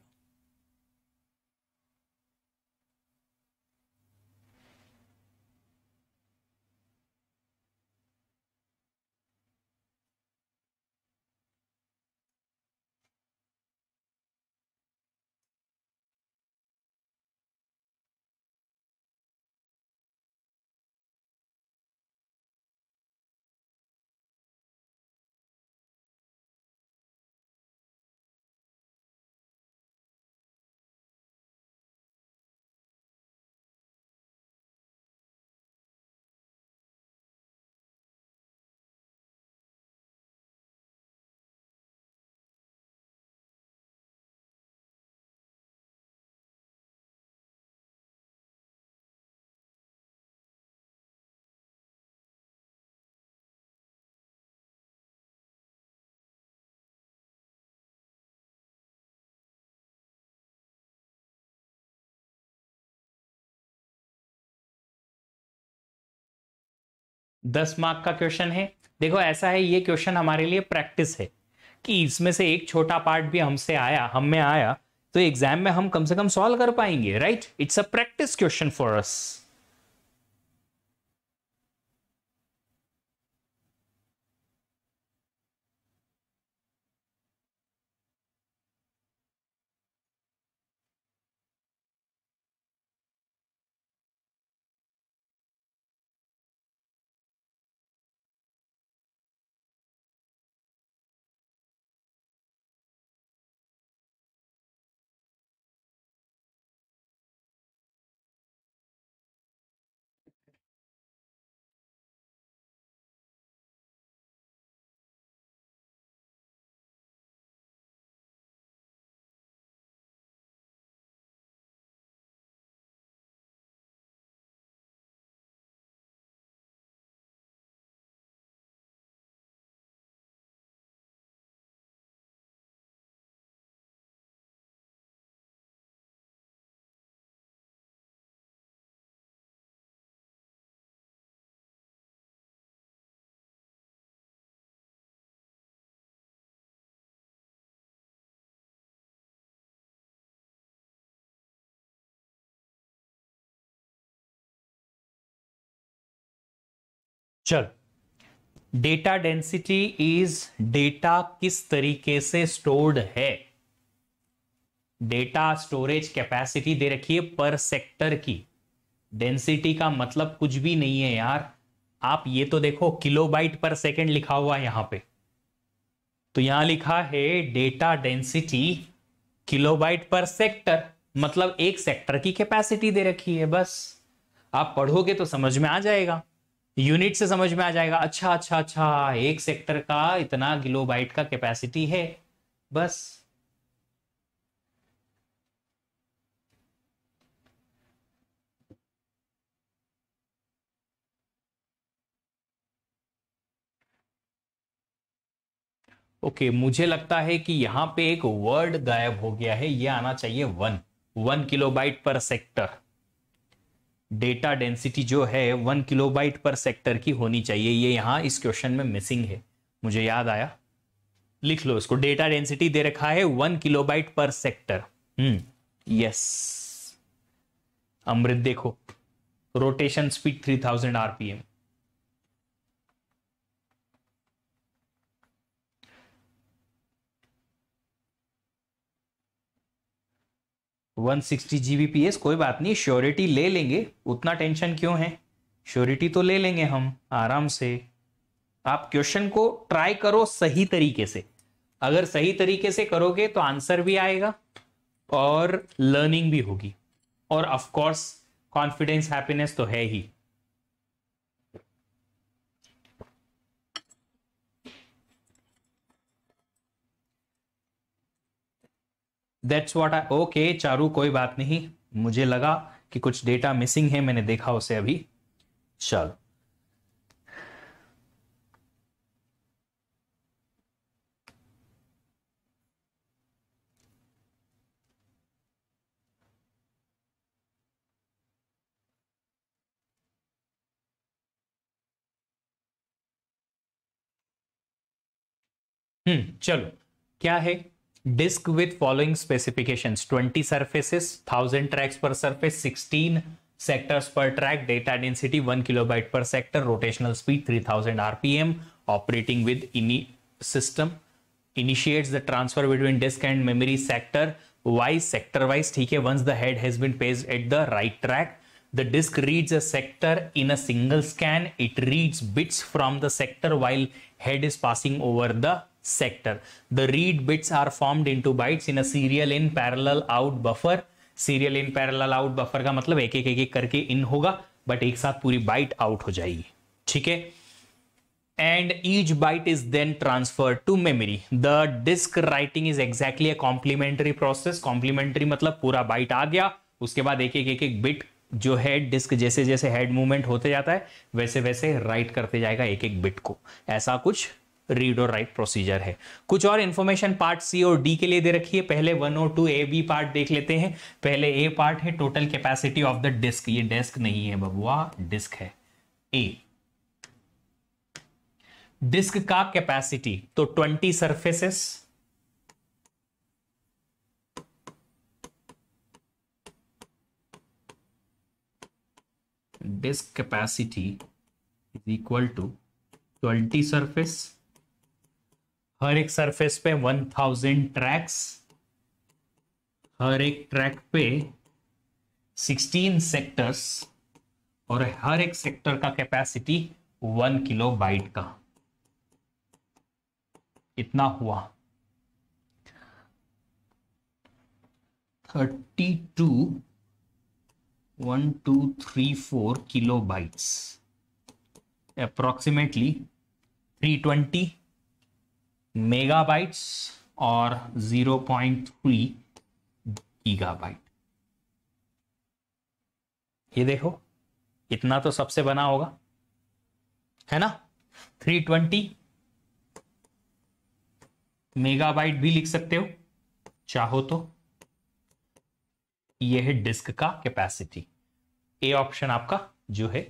दस मार्क का क्वेश्चन है देखो ऐसा है ये क्वेश्चन हमारे लिए प्रैक्टिस है कि इसमें से एक छोटा पार्ट भी हमसे आया हम में आया तो एग्जाम में हम कम से कम सॉल्व कर पाएंगे right it's a practice question for us चलो डेटा डेंसिटी इज डेटा किस तरीके से स्टोर्ड है डेटा स्टोरेज कैपेसिटी दे रखी है पर सेक्टर की डेंसिटी का मतलब कुछ भी नहीं है यार आप ये तो देखो किलोबाइट पर सेकंड लिखा हुआ है यहां पे तो यहां लिखा है data density kilobyte per sector मतलब एक सेक्टर की कैपेसिटी दे रखी है बस आप पढ़ोगे तो समझ में आ जाएगा यूनिट से समझ में आ जाएगा अच्छा अच्छा अच्छा एक सेक्टर का इतना किलोबाइट का कैपेसिटी है बस ओके okay, मुझे लगता है कि यहां पे एक वर्ड गायब हो गया है ये आना चाहिए one one kilobyte per sector data density जो है वन किलोबाइट पर सेक्टर की होनी चाहिए ये यहां इस क्वेश्चन में मिसिंग है मुझे याद आया लिख लो इसको डेटा डेंसिटी दे रखा है one kilobyte per sector hmm yes Amrit देखो rotation speed three thousand RPM one sixty जी कोई बात नहीं श्योरिटी ले लेंगे उतना टेंशन क्यों है श्योरिटी तो ले लेंगे हम आराम से आप क्वेश्चन को ट्राई करो सही तरीके से अगर सही तरीके से करोगे तो आंसर भी आएगा और लर्निंग भी होगी और ऑफ कोर्स कॉन्फिडेंस हैप्पीनेस तो है ही that's what I okay Charu कोई बात नहीं मुझे लगा कि कुछ डेटा मिसिंग है मैंने देखा उसे अभी चलो हम्म चलो क्या है Disk with following specifications 20 surfaces, 1000 tracks per surface, 16 sectors per track, data density 1 kilobyte per sector, rotational speed 3000 RPM, operating with any system, initiates the transfer between disk and memory sector wise, sector wise. Okay, once the head has been placed at the right track, the disk reads a sector in a single scan. It reads bits from the sector while head is passing over the sector the read bits are formed in bytes in a serial in parallel out buffer Serial in parallel out buffer का मतलब एक एक एक करके इन होगा but एक साथ पूरी बाइट आउट हो जाएगी ठीक है and each byte is then transfer to memory the disk writing is exactly a complementary process complementary मतलब पूरा बाइट आ गया उसके बाद एक एक एक एक बिट जो है डिस्क जैसे जैसे हेड मूवमेंट होते जाता है वैसे वैसे राइट करते जाएगा एक एक बिट को ऐसा कुछ रीड और राइट प्रोसीजर है कुछ और इन्फॉर्मेशन पार्ट सी और डी के लिए दे रखी है पहले वन और टू ए बी पार्ट देख लेते हैं पहले ए पार्ट है total capacity of the disk ये डेस्क नहीं है बबुआ डिस्क है ए डिस्क का कैपेसिटी तो 20 surfaces disk capacity is equal to 20 surface हर एक सरफेस पे 1000 ट्रैक्स हर एक ट्रैक पे 16 सेक्टर्स और हर एक सेक्टर का कैपेसिटी वन किलो बाइट का इतना हुआ 32 one two three four kilo bytes approximately three twenty megabytes और 0.3 गीगाबाइट ये देखो इतना तो सबसे बना होगा है ना 320 मेगाबाइट भी लिख सकते हो चाहो तो यह है डिस्क का कैपेसिटी ए ऑप्शन आपका जो है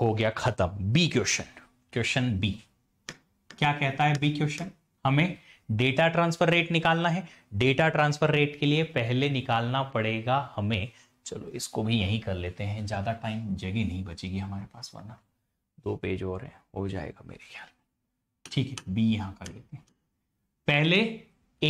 हो गया खत्म बी क्वेश्चन क्वेश्चन बी क्या कहता है बी क्वेश्चन हमें डेटा ट्रांसफर रेट निकालना है डेटा ट्रांसफर रेट के लिए पहले निकालना पड़ेगा हमें चलो इसको भी यहीं कर लेते हैं ज़्यादा टाइम जगह नहीं बचेगी हमारे पास वरना दो पेज और हैं हो जाएगा मेरे ख्याल ठीक है बी यहाँ कर लेते हैं पहले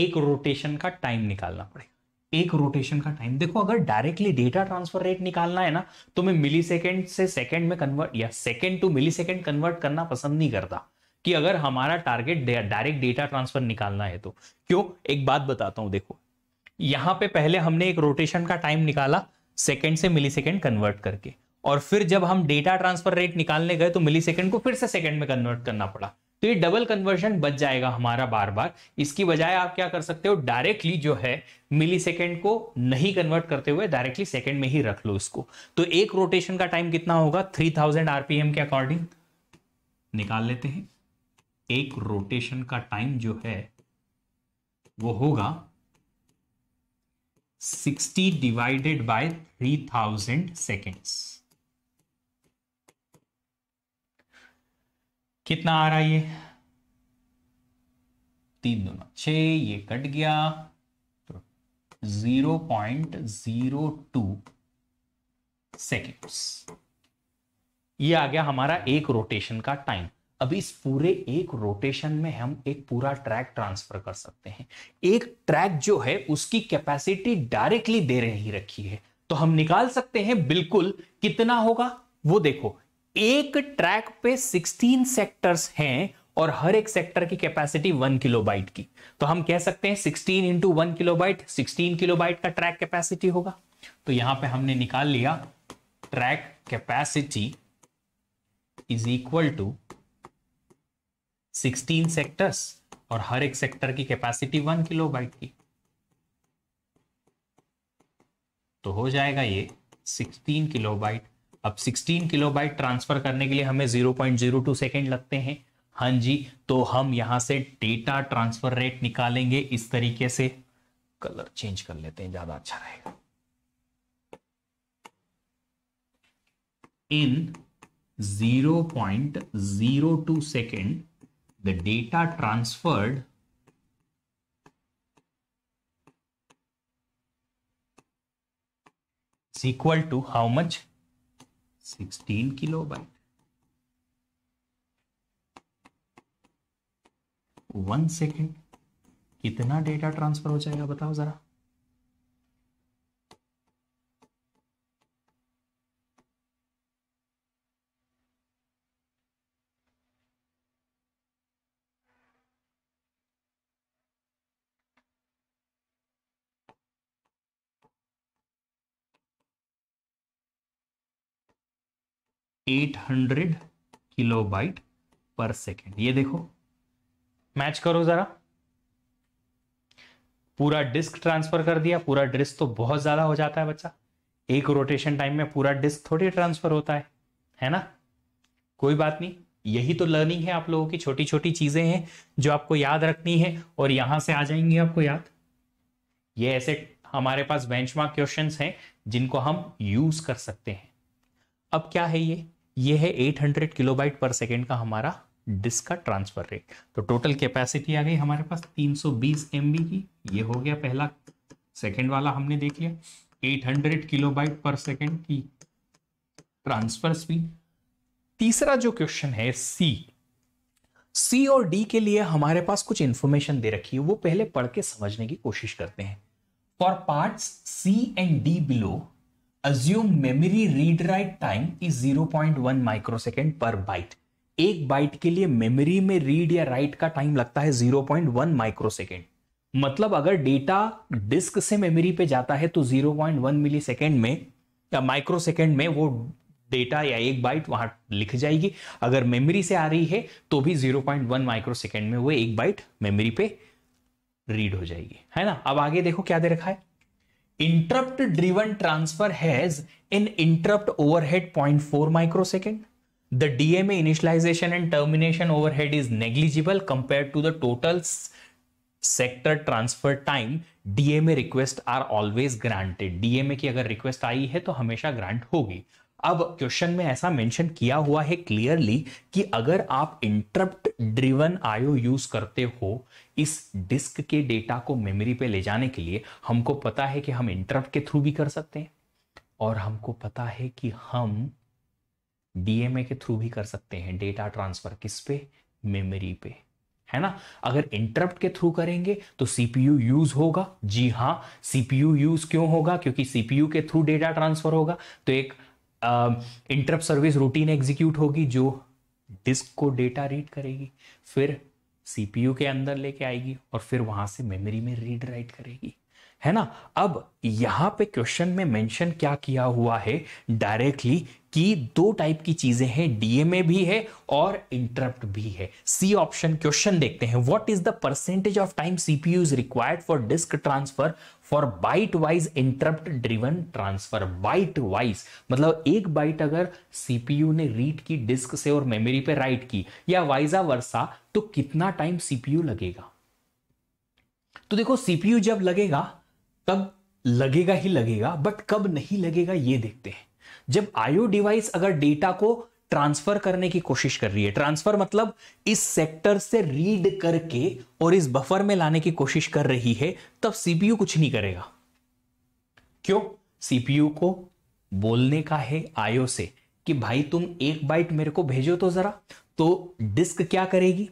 एक रोटेशन का टाइम निकालना पड़ेगा एक रोटेशन का टाइम देखो अगर डायरेक्टली डेटा ट्रांसफर रेट निकालना है ना तो मैं मिली सेकेंड से सेकेंड में कन्वर्ट या सेकेंड टू मिली कन्वर्ट करना पसंद नहीं करता कि अगर हमारा टारगेट डायरेक्ट डेटा ट्रांसफर निकालना है तो क्यों एक बात बताता हूं देखो यहां पे पहले हमने एक रोटेशन का टाइम निकाला सेकेंड से मिली कन्वर्ट करके और फिर जब हम डेटा ट्रांसफर रेट निकालने गए तो मिली को फिर से सेकेंड में कन्वर्ट करना पड़ा तो ये डबल कन्वर्जन बच जाएगा हमारा बार बार इसकी बजाय आप क्या कर सकते हो डायरेक्टली जो है मिली सेकेंड को नहीं कन्वर्ट करते हुए डायरेक्टली सेकेंड में ही रख लो इसको तो एक रोटेशन का टाइम कितना होगा थ्री थाउजेंड आरपीएम के अकॉर्डिंग निकाल लेते हैं एक रोटेशन का टाइम जो है वो होगा 60 डिवाइडेड बाय 3000 सेकेंड्स कितना आ रहा है ये तीन दोनों छ ये कट गया तो zero point zero two seconds ये आ गया हमारा एक रोटेशन का टाइम अब इस पूरे एक रोटेशन में हम एक पूरा ट्रैक ट्रांसफर कर सकते हैं एक ट्रैक जो है उसकी कैपेसिटी डायरेक्टली दे रही रखी है तो हम निकाल सकते हैं बिल्कुल कितना होगा वो देखो एक ट्रैक पे 16 सेक्टर्स हैं और हर एक सेक्टर की कैपेसिटी वन किलोबाइट की तो हम कह सकते हैं 16 into one kilobyte sixteen kilobyte का ट्रैक कैपेसिटी होगा तो यहां पे हमने निकाल लिया track capacity is equal to sixteen sectors और हर एक सेक्टर की कैपेसिटी वन किलो बाइट की तो हो जाएगा ये सिक्सटीन किलो बाइट अब 16 बाइट ट्रांसफर करने के लिए हमें 0.02 सेकेंड लगते हैं हाँ जी तो हम यहां से डेटा ट्रांसफर रेट निकालेंगे इस तरीके से कलर चेंज कर लेते हैं ज्यादा अच्छा रहेगा in 0.02 second the data transferred is equal to how much 16 kilobyte one second कितना डेटा ट्रांसफर हो जाएगा बताओ जरा 800 किलोबाइट पर सेकेंड ये देखो मैच करो जरा पूरा डिस्क ट्रांसफर कर दिया पूरा डिस्क तो बहुत ज्यादा हो जाता है बच्चा एक रोटेशन टाइम में पूरा डिस्क थोड़ी ट्रांसफर होता है है ना कोई बात नहीं यही तो लर्निंग है आप लोगों की छोटी छोटी चीजें हैं जो आपको याद रखनी है और यहां से आ जाएंगे आपको याद ये ऐसे हमारे पास बेंचमार्क क्वेश्चंस हैं जिनको हम यूज कर सकते हैं अब क्या है ये ये है 800 किलोबाइट पर सेकेंड का हमारा डिस्क का ट्रांसफर रेट तो टोटल कैपेसिटी आ गई हमारे पास 320 एम की ये हो गया पहला सेकेंड वाला हमने देख लिया 800 किलोबाइट पर सेकेंड की ट्रांसफर स्पीड तीसरा जो क्वेश्चन है सी सी और डी के लिए हमारे पास कुछ इंफॉर्मेशन दे रखी है वो पहले पढ़ के समझने की कोशिश करते हैं for part C and D below assume memory read write time is 0.1 microsecond per byte एक बाइट के लिए मेमोरी में रीड या राइट का टाइम लगता है 0.1 माइक्रोसेकेंड मतलब अगर डेटा डिस्क से मेमोरी पे जाता है तो 0.1 मिलीसेकेंड में या माइक्रोसेकेंड में वो डेटा या एक बाइट वहां लिख जाएगी अगर मेमोरी से आ रही है तो भी 0.1 माइक्रोसेकेंड में वो एक बाइट मेमोरी पे रीड हो जाएगी है ना अब आगे देखो क्या दे रखा है interrupt driven transfer has an interrupt overhead 0.4 four microsecond the DMA initialization and termination overhead is negligible compare to the total sector transfer time DMA request are always granted DMA की अगर रिक्वेस्ट आई है तो हमेशा grant होगी अब question में ऐसा mention किया हुआ है क्लियरली कि अगर आप इंटरप्ट ड्रिवन आयो यूज करते हो इस डिस्क के डेटा को मेमोरी पे ले जाने के लिए हमको पता है कि हम इंटरप्ट के थ्रू भी कर सकते हैं और हमको पता है कि हम डीएमए के थ्रू भी कर सकते हैं डेटा ट्रांसफर किस पे मेमोरी पे है ना अगर इंटरप्ट के थ्रू करेंगे तो सीपीयू यूज होगा जी हां सीपीयू यूज क्यों होगा क्योंकि सीपीयू के थ्रू डेटा ट्रांसफर होगा तो एक इंटरप्ट सर्विस रूटीन एग्जीक्यूट होगी जो डिस्क को डेटा रीड करेगी फिर सीपीयू के अंदर लेके आएगी और फिर वहाँ से मेमोरी में रीड राइट करेगी है ना अब यहां पे क्वेश्चन में मेंशन क्या किया हुआ है डायरेक्टली कि दो टाइप की चीजें हैं डीएमए भी है और इंटरप्ट भी है सी ऑप्शन क्वेश्चन देखते हैं what is the percentage of time CPU is required for disk transfer for byte wise interrupt driven transfer byte wise मतलब एक बाइट अगर सीपीयू ने रीड की डिस्क से और मेमोरी पे राइट की या वाइजा वर्षा तो कितना टाइम सीपीयू लगेगा तो देखो सीपीयू जब लगेगा तब लगेगा ही लगेगा बट कब नहीं लगेगा ये देखते हैं जब आयो डिवाइस अगर डेटा को ट्रांसफर करने की कोशिश कर रही है ट्रांसफर मतलब इस सेक्टर से रीड करके और इस बफर में लाने की कोशिश कर रही है तब सीपीयू कुछ नहीं करेगा क्यों सीपीयू को बोलने का है आयो से कि भाई तुम एक बाइट मेरे को भेजो तो जरा तो डिस्क क्या करेगी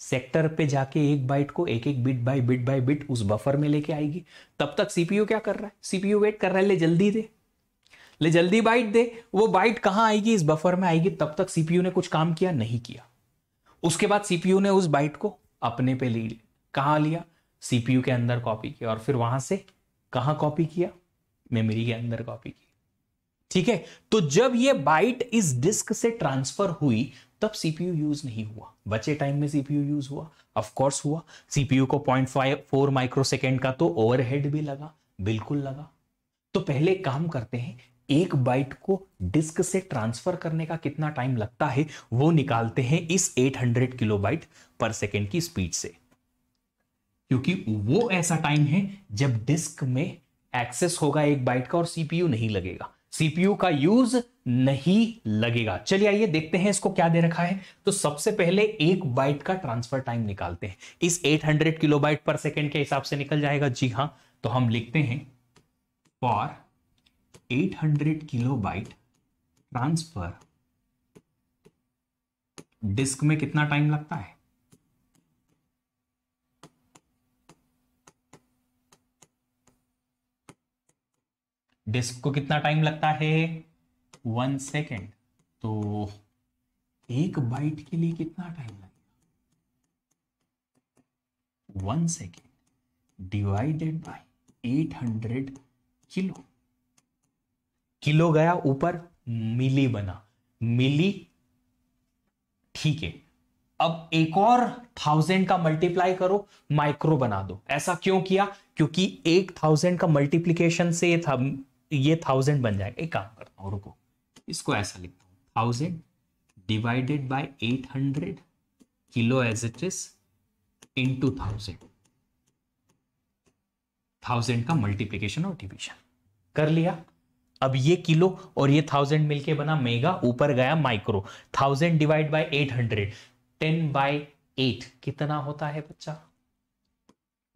सेक्टर पे जाके एक बाइट को एक एक bit by bit by bit उस बफर में लेके आएगी तब तक सीपीयू क्या कर रहा है सीपीयू वेट कर रहा है ले जल्दी दे ले जल्दी बाइट दे वो बाइट कहां आएगी इस बफर में आएगी तब तक सीपीयू ने कुछ काम किया नहीं किया उसके बाद सीपीयू ने उस बाइट को अपने पे ले लिया कहाँ लिया सीपीयू के अंदर कॉपी किया और फिर वहां से कहा कॉपी किया मेमोरी के अंदर कॉपी की ठीक है तो जब ये बाइट इस डिस्क से ट्रांसफर हुई तब सीपीयू यूज नहीं हुआ बचे टाइम में सीपीयू यूज हुआ ऑफ कोर्स हुआ सीपीयू को point five four microsecond का तो ओवरहेड भी लगा बिल्कुल लगा तो पहले काम करते हैं एक बाइट को डिस्क से ट्रांसफर करने का कितना टाइम लगता है वो निकालते हैं इस 800 किलोबाइट पर सेकेंड की स्पीड से क्योंकि वो ऐसा टाइम है जब डिस्क में एक्सेस होगा एक बाइट का और सीपीयू नहीं लगेगा सीपीयू का यूज नहीं लगेगा चलिए आइए देखते हैं इसको क्या दे रखा है तो सबसे पहले एक बाइट का ट्रांसफर टाइम निकालते हैं इस 800 किलोबाइट पर सेकेंड के हिसाब से निकल जाएगा जी हां तो हम लिखते हैं फॉर 800 किलोबाइट ट्रांसफर डिस्क में कितना टाइम लगता है डिस्क को कितना टाइम लगता है वन सेकेंड तो एक बाइट के लिए कितना टाइम लगेगा one second divided by hundred kilo kilo गया ऊपर मिली बना मिली ठीक है अब एक और थाउजेंड का मल्टीप्लाई करो माइक्रो बना दो ऐसा क्यों किया क्योंकि एक थाउजेंड का मल्टीप्लीकेशन से ये था तो ये थाउजेंड बन जाएगा एक काम करता हूँ रुको इसको ऐसा लिखता हूँ thousand divided by eight hundred kilo as it is into thousand thousand का मल्टीप्लीकेशन और डिविजन कर लिया अब ये किलो और ये थाउजेंड मिलके बना मेगा ऊपर गया micro thousand divide by eight hundred ten by eight कितना होता है बच्चा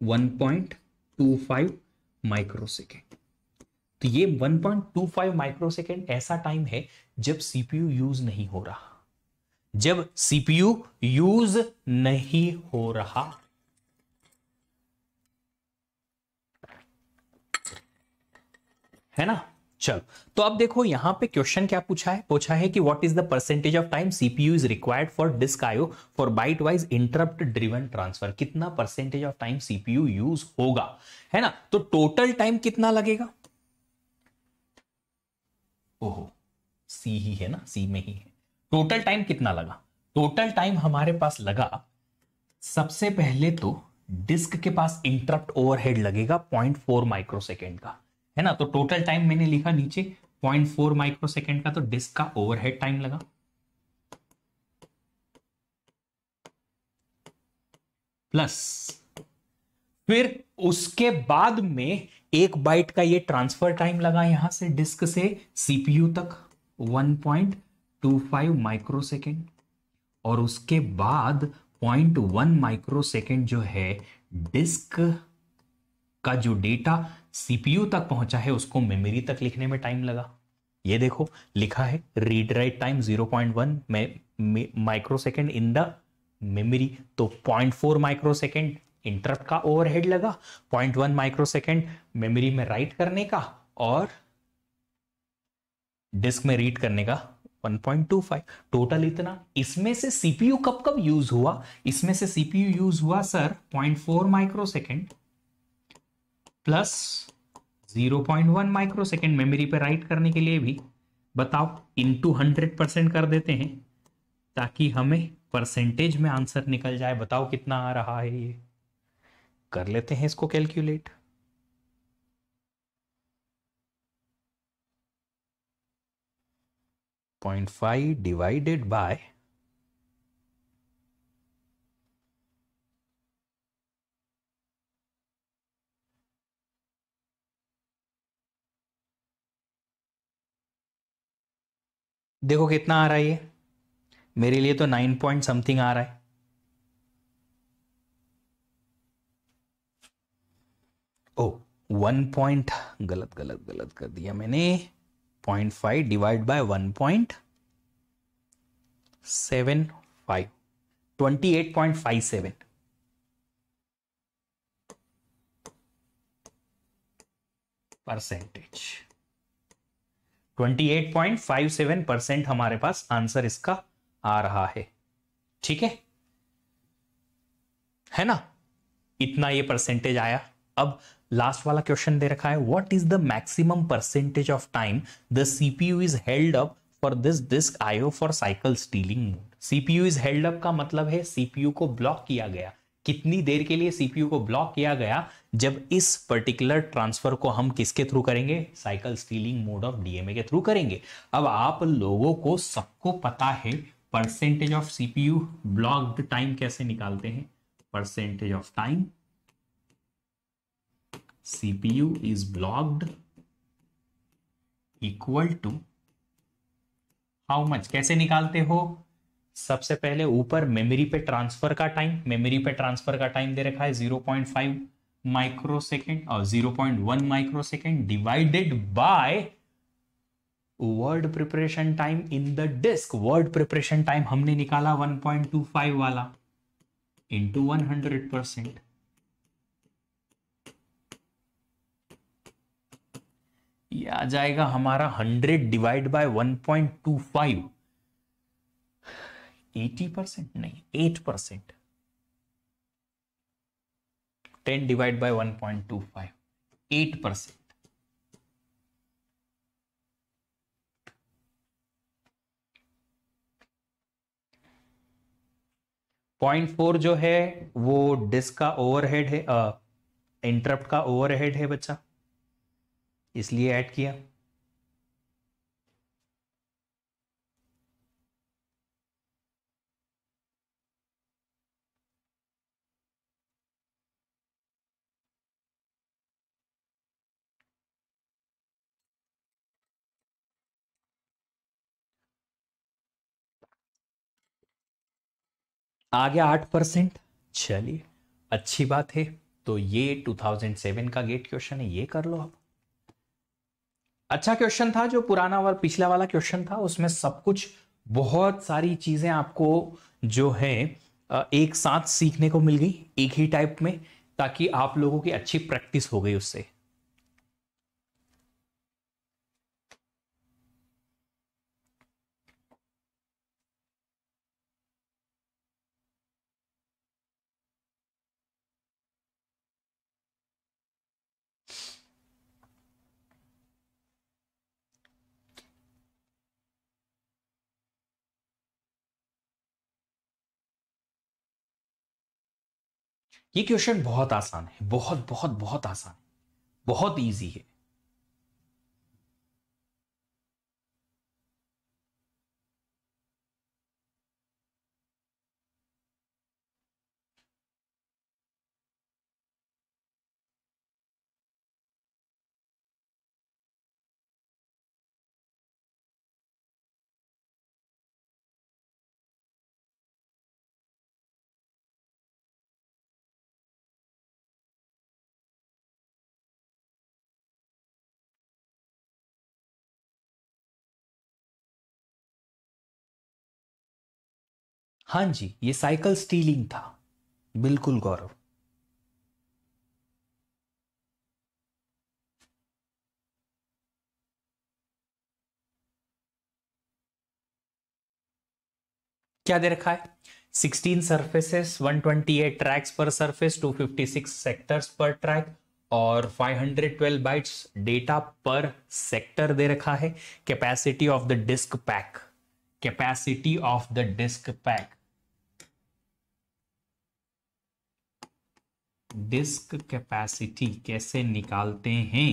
one point two five microsecond तो ये 1.25 माइक्रोसेकेंड ऐसा टाइम है जब सीपीयू यूज नहीं हो रहा जब सीपीयू यूज नहीं हो रहा है ना चलो तो अब देखो यहां पे क्वेश्चन क्या पूछा है पूछा है कि what is the percentage of time CPU is required for disk IO for byte wise interrupt driven transfer कितना percentage of time CPU use होगा है ना तो टोटल टाइम कितना लगेगा ओहो सी ही है ना सी में ही है टोटल टाइम कितना लगा टोटल टाइम हमारे पास लगा सबसे पहले तो डिस्क के पास इंटरप्ट ओवरहेड लगेगा 0.4 माइक्रोसेकेंड का है ना तो टोटल टाइम मैंने लिखा नीचे 0.4 माइक्रोसेकेंड का तो डिस्क का ओवरहेड टाइम लगा प्लस फिर उसके बाद में एक बाइट का ये ट्रांसफर टाइम लगा यहां से डिस्क से सीपीयू तक 1.25 माइक्रो सेकेंड और उसके बाद 0.1 माइक्रो सेकेंड जो है डिस्क का जो डेटा सीपीयू तक पहुंचा है उसको मेमोरी तक लिखने में टाइम लगा ये देखो लिखा है read write time 0.1 microsecond in the memory तो 0.4 माइक्रो सेकेंड इंटरप्ट का ओवरहेड लगा 0.1 सेकेंड मेमोरी में राइट करने का और डिस्क में रीड करने का 1.25 टोटल इतना इसमें से सीपीयू कब कब यूज हुआ इसमें से सीपीयू यूज हुआ sir 0.4 microsecond plus 0.1 microsecond memory पे राइट करने के लिए भी बताओ इनटू 100 परसेंट कर देते हैं ताकि हमें परसेंटेज में आंसर निकल जाए बताओ कितना आ रहा है ये कर लेते हैं इसको calculate point five divided by देखो कितना आ रहा है ये मेरे लिए तो नाइन पॉइंट समथिंग आ रहा है वन पॉइंट गलत गलत गलत कर दिया मैंने point five divide by one point seven five twenty eight point five seven percentage twenty eight point five seven percent हमारे पास आंसर इसका आ रहा है ठीक है है ना इतना ये परसेंटेज आया अब लास्ट वाला क्वेश्चन दे रखा है what is the maximum percentage of time the CPU is held up for this disk IO for cycle stealing mode CPU is held up का मतलब है सीपीयू को ब्लॉक किया गया कितनी देर के लिए सीपीयू को ब्लॉक किया गया जब इस पर्टिकुलर ट्रांसफर को हम किसके थ्रू करेंगे cycle stealing mode of DMA के थ्रू करेंगे अब आप लोगों को सबको पता है percentage of CPU blocked time कैसे निकालते हैं percentage of time CPU is blocked equal to how much कैसे निकालते हो सबसे पहले ऊपर मेमोरी पे ट्रांसफर का टाइम मेमोरी पे ट्रांसफर का टाइम दे रखा है 0.5 माइक्रो सेकेंड और zero point one micro second divided by word preparation time in the disk word preparation time हमने निकाला 1.25 वाला इंटू वन हंड्रेड परसेंट ये आ जाएगा हमारा hundred divide by one point two five eighty percent नहीं eight percent ten divide by one point two five eight percent point four जो है वो डिस्क का ओवरहेड है इंटरप्ट का ओवरहेड है बच्चा इसलिए ऐड किया आ गया आठ परसेंट चलिए अच्छी बात है तो ये 2007 का गेट क्वेश्चन है ये कर लो आप अच्छा क्वेश्चन था जो पुराना और पिछला वाला क्वेश्चन था उसमें सब कुछ बहुत सारी चीजें आपको जो है एक साथ सीखने को मिल गई एक ही टाइप में ताकि आप लोगों की अच्छी प्रैक्टिस हो गई उससे ये क्वेश्चन बहुत आसान है बहुत बहुत बहुत आसान है बहुत ईजी है हाँ जी ये साइकिल स्टीलिंग था बिल्कुल गौरव क्या दे रखा है 16 surfaces 128 tracks per surface 256 sectors per track और 512 बाइट्स डेटा पर सेक्टर दे रखा है capacity of the disk pack capacity of the disk pack disk capacity कैसे निकालते हैं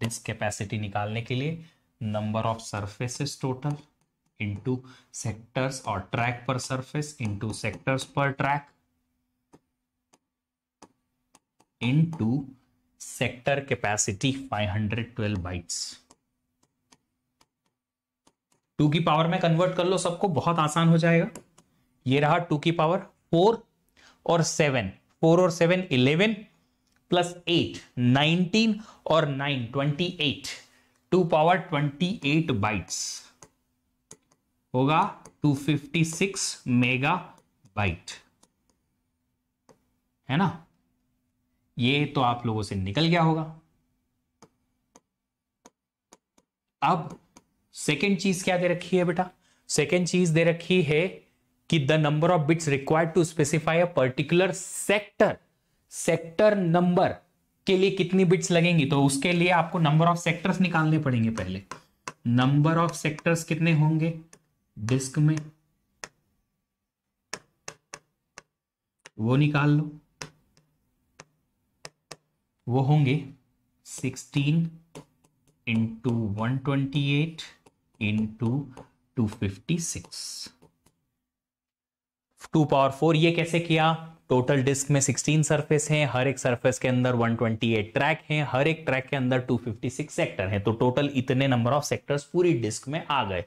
डिस्क कैपेसिटी निकालने के लिए number of surfaces total into sectors और track per surface into sectors per track into sector capacity 512 bytes two की power में convert कर लो सबको बहुत आसान हो जाएगा ये रहा टू की पावर फोर और सेवन फोर और seven eleven plus eight nineteen और nine twenty eight two power twenty eight bytes होगा two fifty six mega byte है ना ये तो आप लोगों से निकल गया होगा अब सेकेंड चीज क्या दे रखी है बेटा सेकेंड चीज दे रखी है कि the number of bits required to specify a particular sector sector number के लिए कितनी बिट्स लगेंगी तो उसके लिए आपको नंबर ऑफ सेक्टर्स निकालने पड़ेंगे पहले नंबर ऑफ सेक्टर्स कितने होंगे डिस्क में वो निकाल लो वो होंगे 16 into one twenty eight into two fifty six two power four ये कैसे किया टोटल डिस्क में 16 सर्फेस हैं हर एक सर्फेस के अंदर 128 ट्रैक हैं हर एक ट्रैक के अंदर 256 सेक्टर हैं तो टोटल इतने नंबर ऑफ सेक्टर्स पूरी डिस्क में आ गए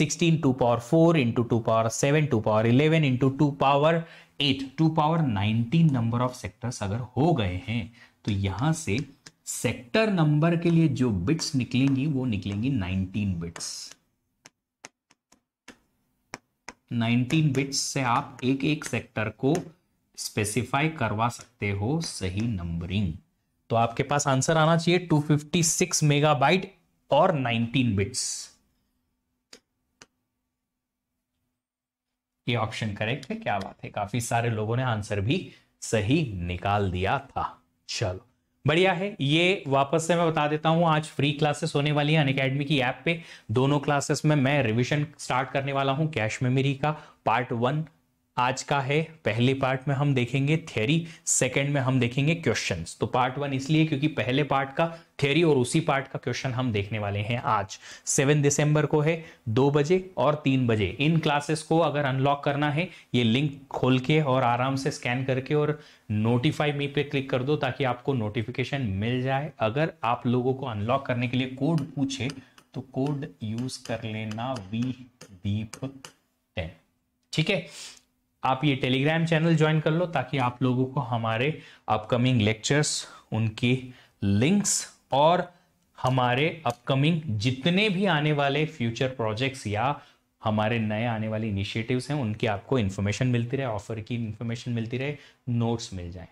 16 two power four into two power seven two power eleven into two power eight two power nineteen number of sectors अगर हो गए हैं तो यहां से सेक्टर नंबर के लिए जो बिट्स निकलेंगी वो निकलेंगी 19 बिट्स 19 बिट्स से आप एक एक सेक्टर को स्पेसिफाई करवा सकते हो सही नंबरिंग तो आपके पास आंसर आना चाहिए 256 मेगाबाइट और 19 बिट्स ये ऑप्शन करेक्ट है क्या बात है काफी सारे लोगों ने आंसर भी सही निकाल दिया था चलो बढ़िया है ये वापस से मैं बता देता हूँ आज फ्री क्लासेस होने वाली है अनकेडमी की ऐप पे दोनों क्लासेस में मैं रिविजन स्टार्ट करने वाला हूँ कैश मेमोरी का पार्ट वन आज का है पहले पार्ट में हम देखेंगे थ्योरी सेकंड में हम देखेंगे क्वेश्चंस तो पार्ट वन इसलिए क्योंकि पहले पार्ट का थ्योरी और उसी पार्ट का क्वेश्चन हम देखने वाले हैं आज सेवन दिसंबर को है दो बजे और तीन बजे इन क्लासेस को अगर अनलॉक करना है ये लिंक खोल के और आराम से स्कैन करके और नोटिफाई मी पे क्लिक कर दो ताकि आपको नोटिफिकेशन मिल जाए अगर आप लोगों को अनलॉक करने के लिए कोड पूछे तो कोड यूज कर लेना वी दीप टेन ठीक है आप ये टेलीग्राम चैनल ज्वाइन कर लो ताकि आप लोगों को हमारे अपकमिंग लेक्चर्स उनकी लिंक्स और हमारे अपकमिंग जितने भी आने वाले फ्यूचर प्रोजेक्ट्स या हमारे नए आने वाले इनिशिएटिव्स हैं उनकी आपको इन्फॉर्मेशन मिलती रहे ऑफर की इन्फॉर्मेशन मिलती रहे नोट्स मिल जाए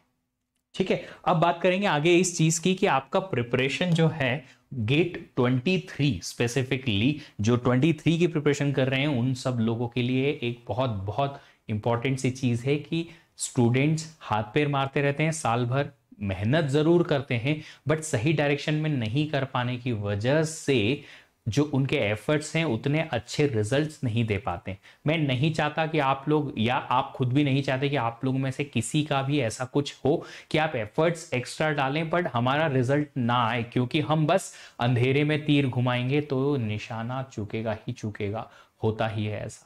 ठीक है अब बात करेंगे आगे इस चीज की कि आपका प्रिपरेशन जो है गेट 23 स्पेसिफिकली जो 23 की प्रिपरेशन कर रहे हैं उन सब लोगों के लिए एक बहुत बहुत इम्पॉर्टेंट सी चीज़ है कि स्टूडेंट्स हाथ पैर मारते रहते हैं साल भर मेहनत ज़रूर करते हैं बट सही डायरेक्शन में नहीं कर पाने की वजह से जो उनके एफर्ट्स हैं उतने अच्छे रिजल्ट्स नहीं दे पाते मैं नहीं चाहता कि आप लोग या आप खुद भी नहीं चाहते कि आप लोगों में से किसी का भी ऐसा कुछ हो कि आप एफर्ट्स एक्स्ट्रा डालें बट हमारा रिजल्ट ना आए क्योंकि हम बस अंधेरे में तीर घुमाएंगे तो निशाना चुकेगा ही चुकेगा होता ही है ऐसा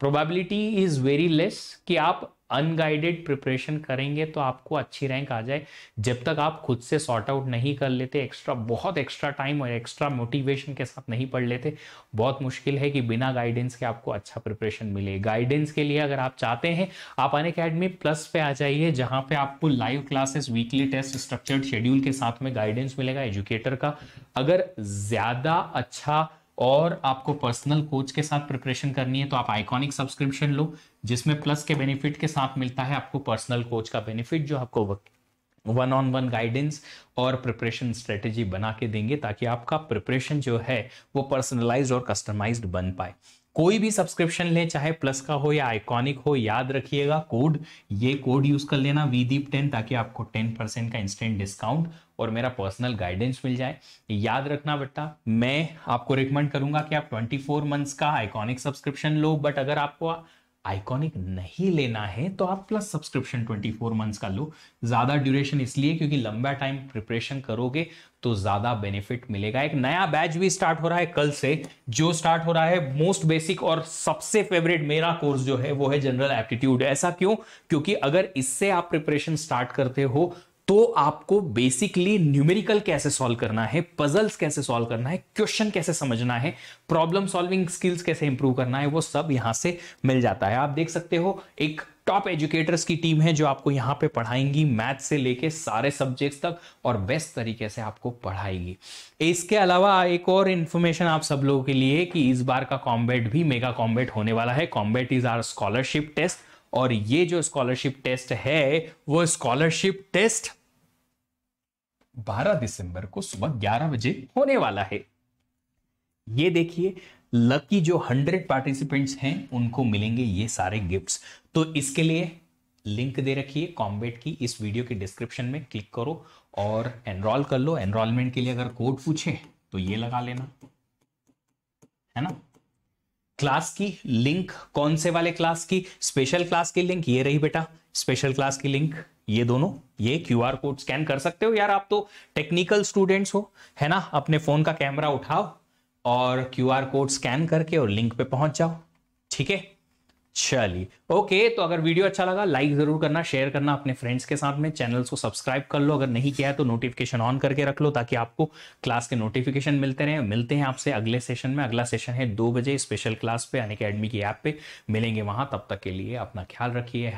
प्रोबेबिलिटी इज वेरी लेस कि आप अनगाइडेड प्रिपरेशन करेंगे तो आपको अच्छी रैंक आ जाए जब तक आप खुद से सॉर्ट आउट नहीं कर लेते एक्स्ट्रा बहुत एक्स्ट्रा टाइम और एक्स्ट्रा मोटिवेशन के साथ नहीं पढ़ लेते बहुत मुश्किल है कि बिना गाइडेंस के आपको अच्छा प्रिपरेशन मिले गाइडेंस के लिए अगर आप चाहते हैं आप अन अकेडमी प्लस पे आ जाइए जहाँ पे आपको live classes weekly test structured schedule के साथ में गाइडेंस मिलेगा एजुकेटर का अगर ज़्यादा अच्छा और आपको पर्सनल कोच के साथ प्रिपरेशन करनी है तो आप आइकॉनिक सब्सक्रिप्शन लो जिसमें प्लस के बेनिफिट के साथ मिलता है आपको पर्सनल कोच का बेनिफिट जो आपको वन ऑन वन गाइडेंस और प्रिपरेशन स्ट्रेटेजी बना के देंगे ताकि आपका प्रिपरेशन जो है वो पर्सनलाइज और कस्टमाइज्ड बन पाए कोई भी सब्सक्रिप्शन लें चाहे प्लस का हो या आइकॉनिक हो याद रखिएगा कोड ये कोड यूज कर लेना वीदीप टेन ताकि आपको टेन परसेंट का इंस्टेंट डिस्काउंट और मेरा पर्सनल गाइडेंस मिल जाए याद रखना बेटा मैं आपको रिकमेंड करूंगा कि आप ट्वेंटी फोर मंथ्स का आइकॉनिक सब्सक्रिप्शन लो बट अगर आपको आइकॉनिक नहीं लेना है तो आप प्लस सब्सक्रिप्शन 24 मंथ्स का लो ज़्यादा ड्यूरेशन इसलिए क्योंकि लंबा टाइम प्रिपरेशन करोगे तो ज़्यादा बेनिफिट मिलेगा एक नया बैच भी स्टार्ट हो रहा है कल से जो स्टार्ट हो रहा है मोस्ट बेसिक और सबसे फेवरेट मेरा कोर्स जो है वो है जनरल एप्टीट्यूड ऐसा क्यों क्योंकि अगर इससे आप प्रिपरेशन स्टार्ट करते हो तो आपको बेसिकली न्यूमेरिकल कैसे सॉल्व करना है पजल्स कैसे सॉल्व करना है क्वेश्चन कैसे समझना है प्रॉब्लम सॉल्विंग स्किल्स कैसे इंप्रूव करना है वो सब यहां से मिल जाता है आप देख सकते हो एक टॉप एजुकेटर्स की टीम है जो आपको यहाँ पे पढ़ाएंगी मैथ से लेके सारे सब्जेक्ट्स तक और बेस्ट तरीके से आपको पढ़ाएगी इसके अलावा एक और इन्फॉर्मेशन आप सब लोगों के लिए कि इस बार का कॉम्बेट भी मेगा कॉम्बेट होने वाला है combat is our scholarship test और ये जो स्कॉलरशिप टेस्ट है वो स्कॉलरशिप टेस्ट 12 दिसंबर को सुबह 11 बजे होने वाला है ये देखिए लकी जो 100 पार्टिसिपेंट्स हैं उनको मिलेंगे ये सारे गिफ्ट्स तो इसके लिए लिंक दे रखिए कॉम्बेट की इस वीडियो के डिस्क्रिप्शन में क्लिक करो और एनरोल कर लो एनरोलमेंट के लिए अगर कोड पूछे तो ये लगा लेना है ना क्लास की लिंक कौन से वाले क्लास की स्पेशल क्लास की लिंक ये रही बेटा स्पेशल क्लास की लिंक ये दोनों ये क्यू आर कोड स्कैन कर सकते हो यार आप तो टेक्निकल स्टूडेंट्स हो है ना अपने फोन का कैमरा उठाओ और क्यू आर कोड स्कैन करके और लिंक पे पहुंच जाओ ठीक है चलिए ओके तो अगर वीडियो अच्छा लगा लाइक जरूर करना शेयर करना अपने फ्रेंड्स के साथ में चैनल्स को सब्सक्राइब कर लो अगर नहीं किया है तो नोटिफिकेशन ऑन करके रख लो ताकि आपको क्लास के नोटिफिकेशन मिलते रहे मिलते हैं आपसे अगले सेशन में अगला सेशन है दो बजे स्पेशल क्लास पे अन अकेडमी की ऐप पे मिलेंगे वहां तब तक के लिए अपना ख्याल रखिए